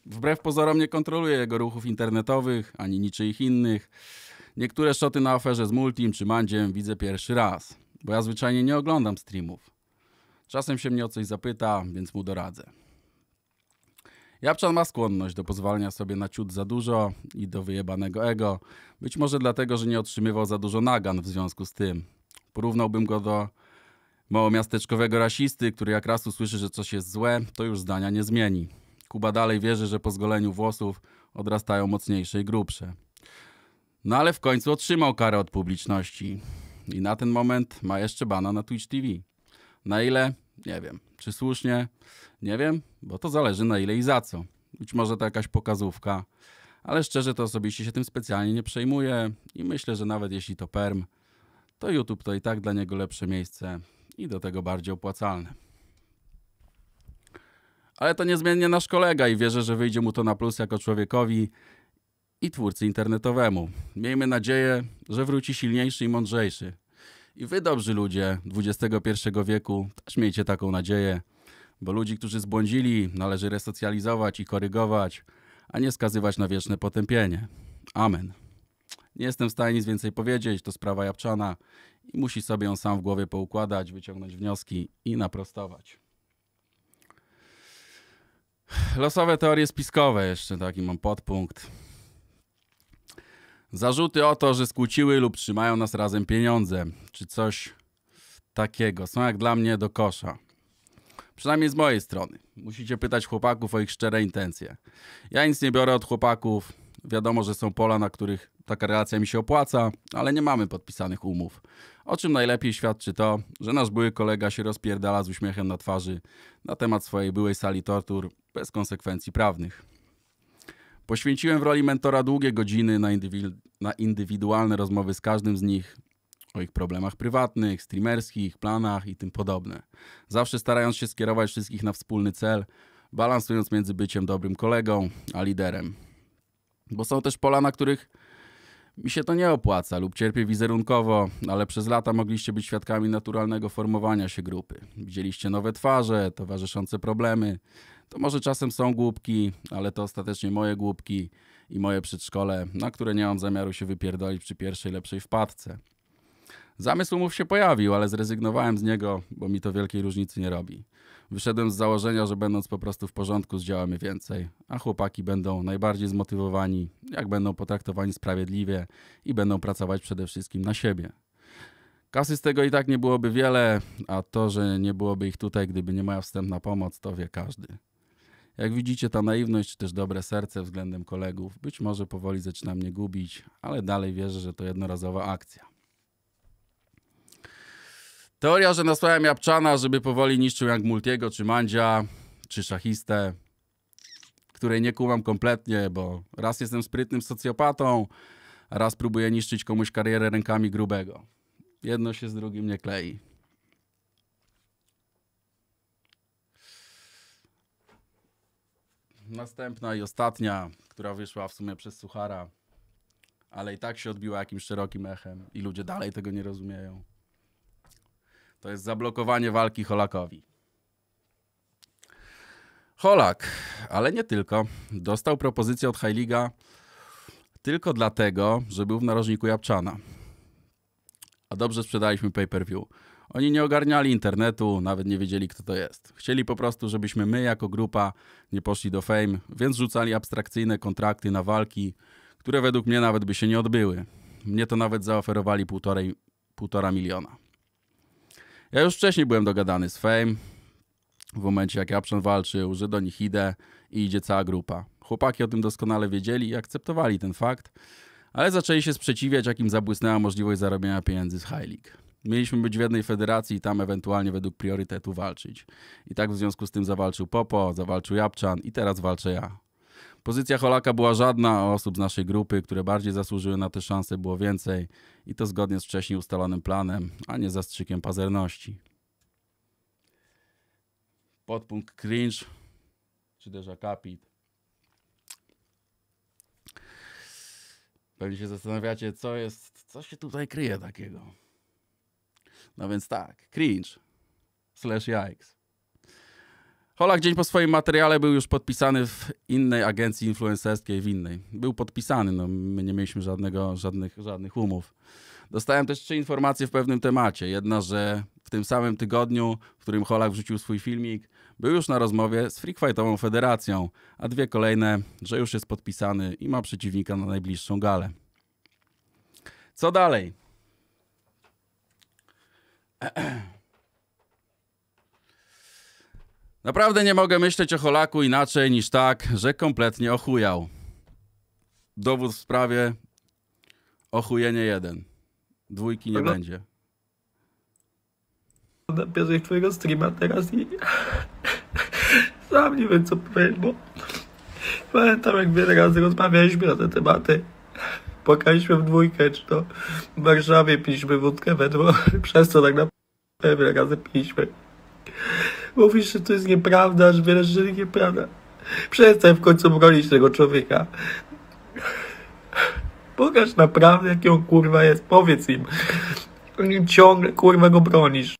Wbrew pozorom nie kontroluje jego ruchów internetowych, ani niczyich innych. Niektóre szoty na oferze z Multim czy Mandziem widzę pierwszy raz, bo ja zwyczajnie nie oglądam streamów. Czasem się mnie o coś zapyta, więc mu doradzę. Jabczan ma skłonność do pozwalania sobie na ciut za dużo i do wyjebanego ego. Być może dlatego, że nie otrzymywał za dużo nagan w związku z tym. Porównałbym go do małomiasteczkowego rasisty, który jak raz usłyszy, że coś jest złe, to już zdania nie zmieni. Kuba dalej wierzy, że po zgoleniu włosów odrastają mocniejsze i grubsze. No ale w końcu otrzymał karę od publiczności. I na ten moment ma jeszcze bana na Twitch TV. Na ile nie wiem. Czy słusznie? Nie wiem, bo to zależy na ile i za co. Być może to jakaś pokazówka, ale szczerze to osobiście się tym specjalnie nie przejmuję i myślę, że nawet jeśli to perm, to YouTube to i tak dla niego lepsze miejsce i do tego bardziej opłacalne. Ale to niezmiennie nasz kolega i wierzę, że wyjdzie mu to na plus jako człowiekowi i twórcy internetowemu. Miejmy nadzieję, że wróci silniejszy i mądrzejszy. I wy, dobrzy ludzie XXI wieku, też miejcie taką nadzieję, bo ludzi, którzy zbłądzili, należy resocjalizować i korygować, a nie skazywać na wieczne potępienie. Amen. Nie jestem w stanie nic więcej powiedzieć, to sprawa Japczana i musi sobie ją sam w głowie poukładać, wyciągnąć wnioski i naprostować. Losowe teorie spiskowe, jeszcze taki mam podpunkt. Zarzuty o to, że skłóciły lub trzymają nas razem pieniądze, czy coś takiego, są jak dla mnie do kosza. Przynajmniej z mojej strony. Musicie pytać chłopaków o ich szczere intencje. Ja nic nie biorę od chłopaków. Wiadomo, że są pola, na których taka relacja mi się opłaca, ale nie mamy podpisanych umów. O czym najlepiej świadczy to, że nasz były kolega się rozpierdala z uśmiechem na twarzy na temat swojej byłej sali tortur bez konsekwencji prawnych. Poświęciłem w roli mentora długie godziny na, indywi na indywidualne rozmowy z każdym z nich o ich problemach prywatnych, streamerskich, planach i tym podobne. Zawsze starając się skierować wszystkich na wspólny cel, balansując między byciem dobrym kolegą a liderem. Bo są też pola, na których mi się to nie opłaca lub cierpię wizerunkowo, ale przez lata mogliście być świadkami naturalnego formowania się grupy. Widzieliście nowe twarze, towarzyszące problemy, to może czasem są głupki, ale to ostatecznie moje głupki i moje przedszkole, na które nie mam zamiaru się wypierdolić przy pierwszej lepszej wpadce. Zamysł umów się pojawił, ale zrezygnowałem z niego, bo mi to wielkiej różnicy nie robi. Wyszedłem z założenia, że będąc po prostu w porządku zdziałamy więcej, a chłopaki będą najbardziej zmotywowani, jak będą potraktowani sprawiedliwie i będą pracować przede wszystkim na siebie. Kasy z tego i tak nie byłoby wiele, a to, że nie byłoby ich tutaj, gdyby nie moja wstępna pomoc, to wie każdy. Jak widzicie, ta naiwność, czy też dobre serce względem kolegów być może powoli zaczyna mnie gubić, ale dalej wierzę, że to jednorazowa akcja. Teoria, że nasłałem jabczana, żeby powoli niszczył jak Multiego, czy Mandzia, czy szachistę, której nie kumam kompletnie, bo raz jestem sprytnym socjopatą, a raz próbuję niszczyć komuś karierę rękami grubego. Jedno się z drugim nie klei. następna i ostatnia, która wyszła w sumie przez Suchara, ale i tak się odbiła jakimś szerokim echem i ludzie dalej tego nie rozumieją. To jest zablokowanie walki Holakowi. Holak, ale nie tylko, dostał propozycję od Hajliga tylko dlatego, że był w narożniku Japczana. A dobrze sprzedaliśmy pay-per-view. Oni nie ogarniali internetu, nawet nie wiedzieli, kto to jest. Chcieli po prostu, żebyśmy my jako grupa nie poszli do fame, więc rzucali abstrakcyjne kontrakty na walki, które według mnie nawet by się nie odbyły. Mnie to nawet zaoferowali półtorej, półtora miliona. Ja już wcześniej byłem dogadany z fame, w momencie jak Japczan walczył, że do nich idę i idzie cała grupa. Chłopaki o tym doskonale wiedzieli i akceptowali ten fakt, ale zaczęli się sprzeciwiać, jak im zabłysnęła możliwość zarobienia pieniędzy z High League. Mieliśmy być w jednej federacji i tam ewentualnie według priorytetu walczyć. I tak w związku z tym zawalczył Popo, zawalczył Japczan i teraz walczę ja. Pozycja Holaka była żadna, a osób z naszej grupy, które bardziej zasłużyły na te szanse, było więcej i to zgodnie z wcześniej ustalonym planem, a nie zastrzykiem pazerności. Podpunkt cringe, czy też akapit. Pewnie się zastanawiacie, co jest, co się tutaj kryje takiego. No więc tak, cringe slash yikes. Holak dzień po swoim materiale był już podpisany w innej agencji influencerskiej, w innej. Był podpisany, no my nie mieliśmy żadnego, żadnych, żadnych umów. Dostałem też trzy informacje w pewnym temacie. Jedna, że w tym samym tygodniu, w którym Holak wrzucił swój filmik, był już na rozmowie z Freakfightową Federacją, a dwie kolejne, że już jest podpisany i ma przeciwnika na najbliższą galę. Co dalej? Naprawdę nie mogę myśleć o Holaku inaczej niż tak, że kompletnie ochujał. Dowód w sprawie ochujenie jeden. Dwójki nie będzie. Bierzesz twojego streama teraz i sam nie wiem co powiedzieć, bo pamiętam jak wiele razy rozmawialiśmy na te tematy. Płakaliśmy w dwójkę, czy to w Warszawie piliśmy wódkę we przez co tak naprawdę wiele razy piliśmy. Mówisz, że to jest nieprawda, że wiele rzeczy nieprawda. Przestań w końcu bronić tego człowieka. Pokaż naprawdę, jaki on kurwa jest. Powiedz im. ciągle kurwa go bronisz.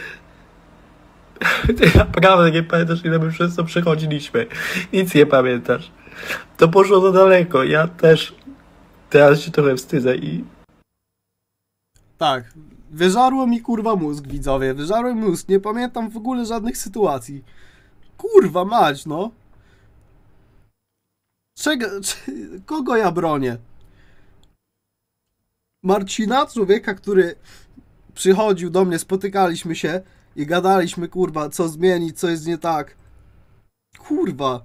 Ty naprawdę nie pamiętasz, ile my przez to przechodziliśmy. Nic nie pamiętasz. To poszło za daleko. Ja też teraz się trochę wstydzę i... Tak. Wyżarło mi kurwa mózg, widzowie. Wyżarło mi mózg. Nie pamiętam w ogóle żadnych sytuacji. Kurwa mać, no. Czego, kogo ja bronię? Marcina, człowieka, który przychodził do mnie, spotykaliśmy się i gadaliśmy, kurwa, co zmienić, co jest nie tak. Kurwa.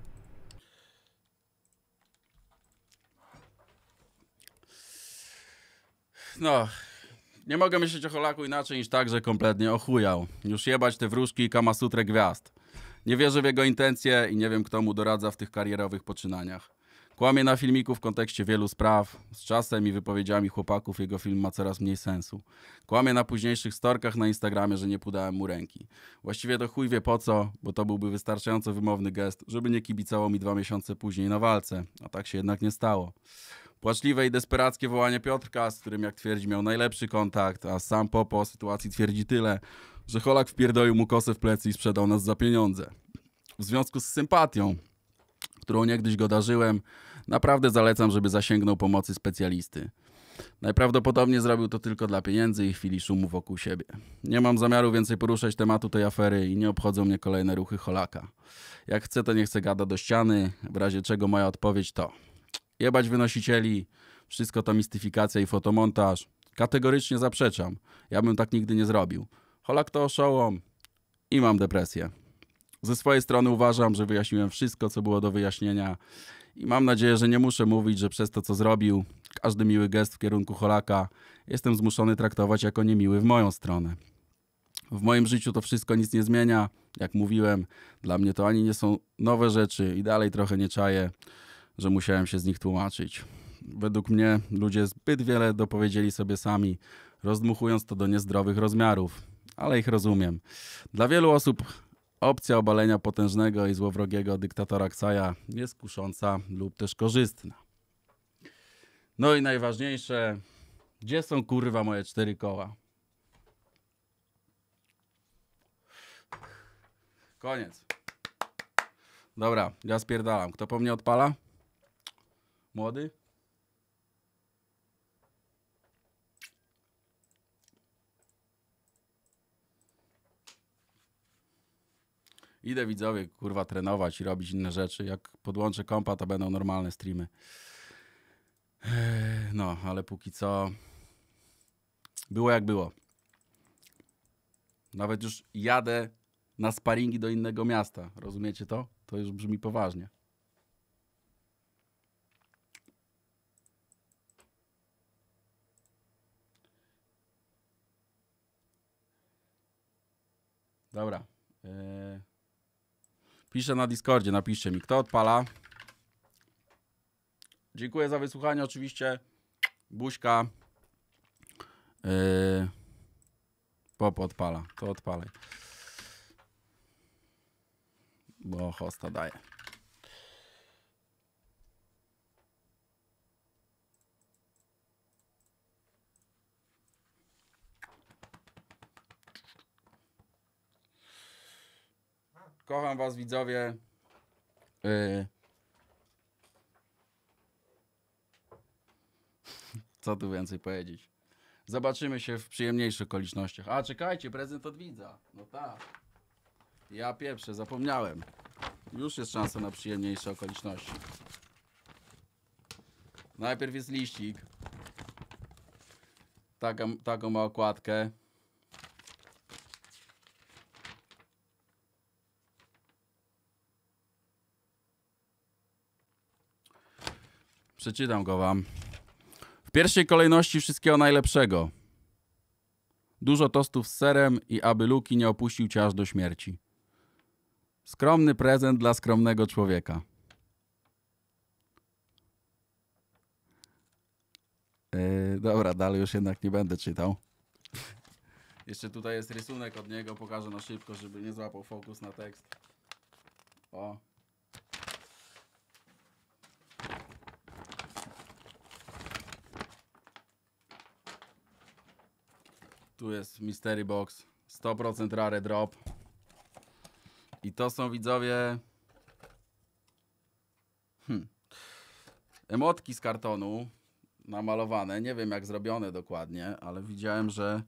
no, nie mogę myśleć o Holaku inaczej niż tak, że kompletnie ochujał. Już jebać te wróżki i kamasutre gwiazd. Nie wierzę w jego intencje i nie wiem, kto mu doradza w tych karierowych poczynaniach. Kłamie na filmiku w kontekście wielu spraw. Z czasem i wypowiedziami chłopaków jego film ma coraz mniej sensu. Kłamie na późniejszych storkach na Instagramie, że nie podałem mu ręki. Właściwie to chuj wie po co, bo to byłby wystarczająco wymowny gest, żeby nie kibicało mi dwa miesiące później na walce. A tak się jednak nie stało. Płaczliwe i desperackie wołanie Piotrka, z którym jak twierdzi miał najlepszy kontakt, a sam Popo o sytuacji twierdzi tyle, że Holak wpierdolił mu kosę w plecy i sprzedał nas za pieniądze. W związku z sympatią, którą niegdyś go darzyłem, naprawdę zalecam, żeby zasięgnął pomocy specjalisty. Najprawdopodobniej zrobił to tylko dla pieniędzy i chwili szumu wokół siebie. Nie mam zamiaru więcej poruszać tematu tej afery i nie obchodzą mnie kolejne ruchy Holaka. Jak chce, to nie chcę gada do ściany, w razie czego moja odpowiedź to jebać wynosicieli, wszystko to mistyfikacja i fotomontaż. Kategorycznie zaprzeczam. Ja bym tak nigdy nie zrobił. Holak to oszołom i mam depresję. Ze swojej strony uważam, że wyjaśniłem wszystko, co było do wyjaśnienia i mam nadzieję, że nie muszę mówić, że przez to, co zrobił, każdy miły gest w kierunku Holaka jestem zmuszony traktować jako niemiły w moją stronę. W moim życiu to wszystko nic nie zmienia. Jak mówiłem, dla mnie to ani nie są nowe rzeczy i dalej trochę nie czaję że musiałem się z nich tłumaczyć. Według mnie ludzie zbyt wiele dopowiedzieli sobie sami, rozdmuchując to do niezdrowych rozmiarów, ale ich rozumiem. Dla wielu osób opcja obalenia potężnego i złowrogiego dyktatora Ksaja jest kusząca lub też korzystna. No i najważniejsze, gdzie są kurwa moje cztery koła? Koniec. Dobra, ja spierdalam. Kto po mnie odpala? Młody? Idę widzowie, kurwa, trenować i robić inne rzeczy. Jak podłączę kompa, to będą normalne streamy. No, ale póki co było jak było. Nawet już jadę na sparingi do innego miasta. Rozumiecie to? To już brzmi poważnie. Dobra. E, piszę na Discordzie, napiszcie mi, kto odpala. Dziękuję za wysłuchanie, oczywiście. Buźka. Yy... Pop odpala, to odpalaj. Bo hosta daje. Pozdrawiam was widzowie. Y. Co tu więcej powiedzieć? Zobaczymy się w przyjemniejszych okolicznościach. A, czekajcie, prezent od widza. No tak. Ja pierwszy zapomniałem. Już jest szansa na przyjemniejsze okoliczności. Najpierw jest liścik. Taką, taką ma okładkę. Przeczytam go wam. W pierwszej kolejności wszystkiego najlepszego. Dużo tostów z serem i aby Luki nie opuścił cię aż do śmierci. Skromny prezent dla skromnego człowieka. Yy, dobra, dalej już jednak nie będę czytał. Jeszcze tutaj jest rysunek od niego, pokażę na szybko, żeby nie złapał fokus na tekst. O. Tu jest Mystery Box. 100% rare drop. I to są widzowie... Hmm. Emotki z kartonu namalowane. Nie wiem jak zrobione dokładnie, ale widziałem, że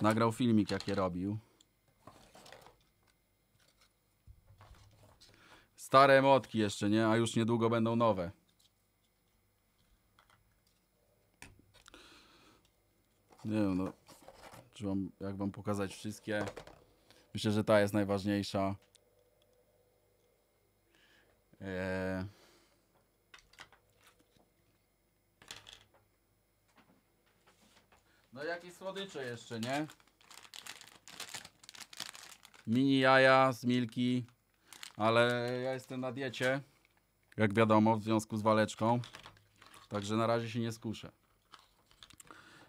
nagrał filmik jak je robił. Stare emotki jeszcze, nie? A już niedługo będą nowe. Nie wiem, no. Czy mam, jak wam pokazać wszystkie? Myślę, że ta jest najważniejsza. Eee... No jakieś słodycze jeszcze, nie? Mini jaja z Milki, ale ja jestem na diecie, jak wiadomo, w związku z waleczką. Także na razie się nie skuszę.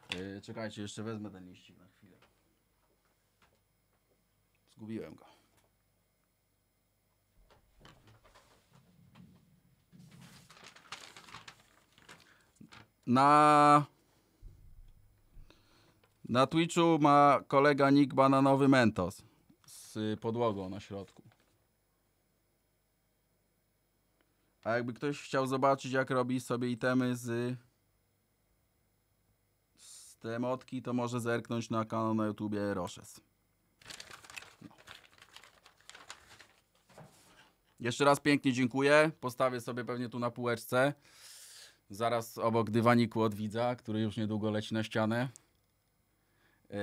E, czekajcie, jeszcze wezmę ten liścik. Zgubiłem go. Na... Na Twitchu ma kolega Nick Bananowy Mentos z podłogą na środku. A jakby ktoś chciał zobaczyć, jak robi sobie itemy z, z te motki, to może zerknąć na kanał na YouTubie Roshes. Jeszcze raz pięknie dziękuję. Postawię sobie pewnie tu na półeczce. Zaraz obok dywaniku od widza, który już niedługo leci na ścianę. Yy,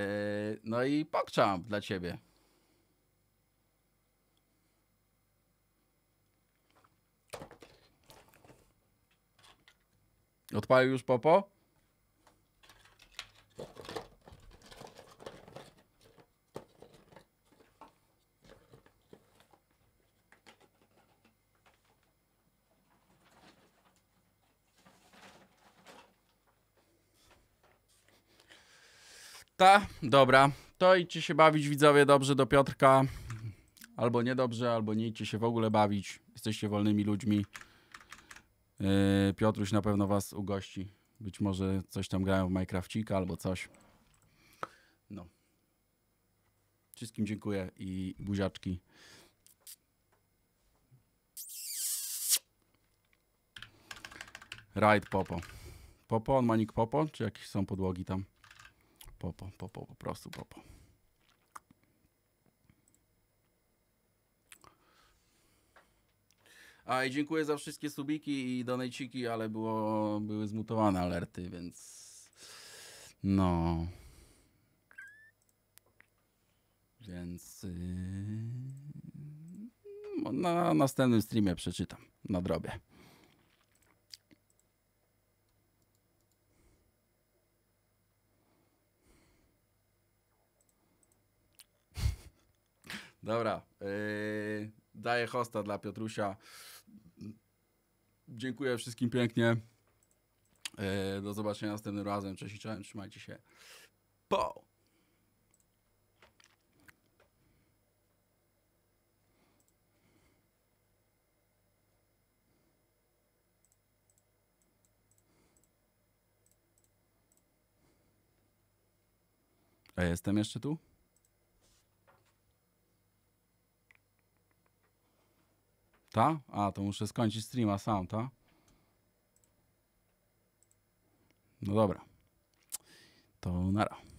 no i pokczam dla ciebie. Odpalił już popo? Ta? Dobra. To idźcie się bawić, widzowie, dobrze do Piotrka. Albo niedobrze, albo nie idźcie się w ogóle bawić. Jesteście wolnymi ludźmi. Yy, Piotruś na pewno was ugości. Być może coś tam grają w Minecraftika, albo coś. No. Wszystkim dziękuję i buziaczki. Ride Popo. Popo, on ma nick Popo? Czy jakieś są podłogi tam? Popo, popo, po prostu popo. A i dziękuję za wszystkie subiki i donejciki, ale było, były zmutowane alerty, więc no. Więc yy, no, na następnym streamie przeczytam, na drobie. Dobra. Yy, daję hosta dla Piotrusia. Dziękuję wszystkim pięknie. Yy, do zobaczenia następnym razem. Cześć i cześć. Trzymajcie się. Po! A jestem jeszcze tu? Ta? A, to muszę skończyć streama sam, ta? No dobra. To nara.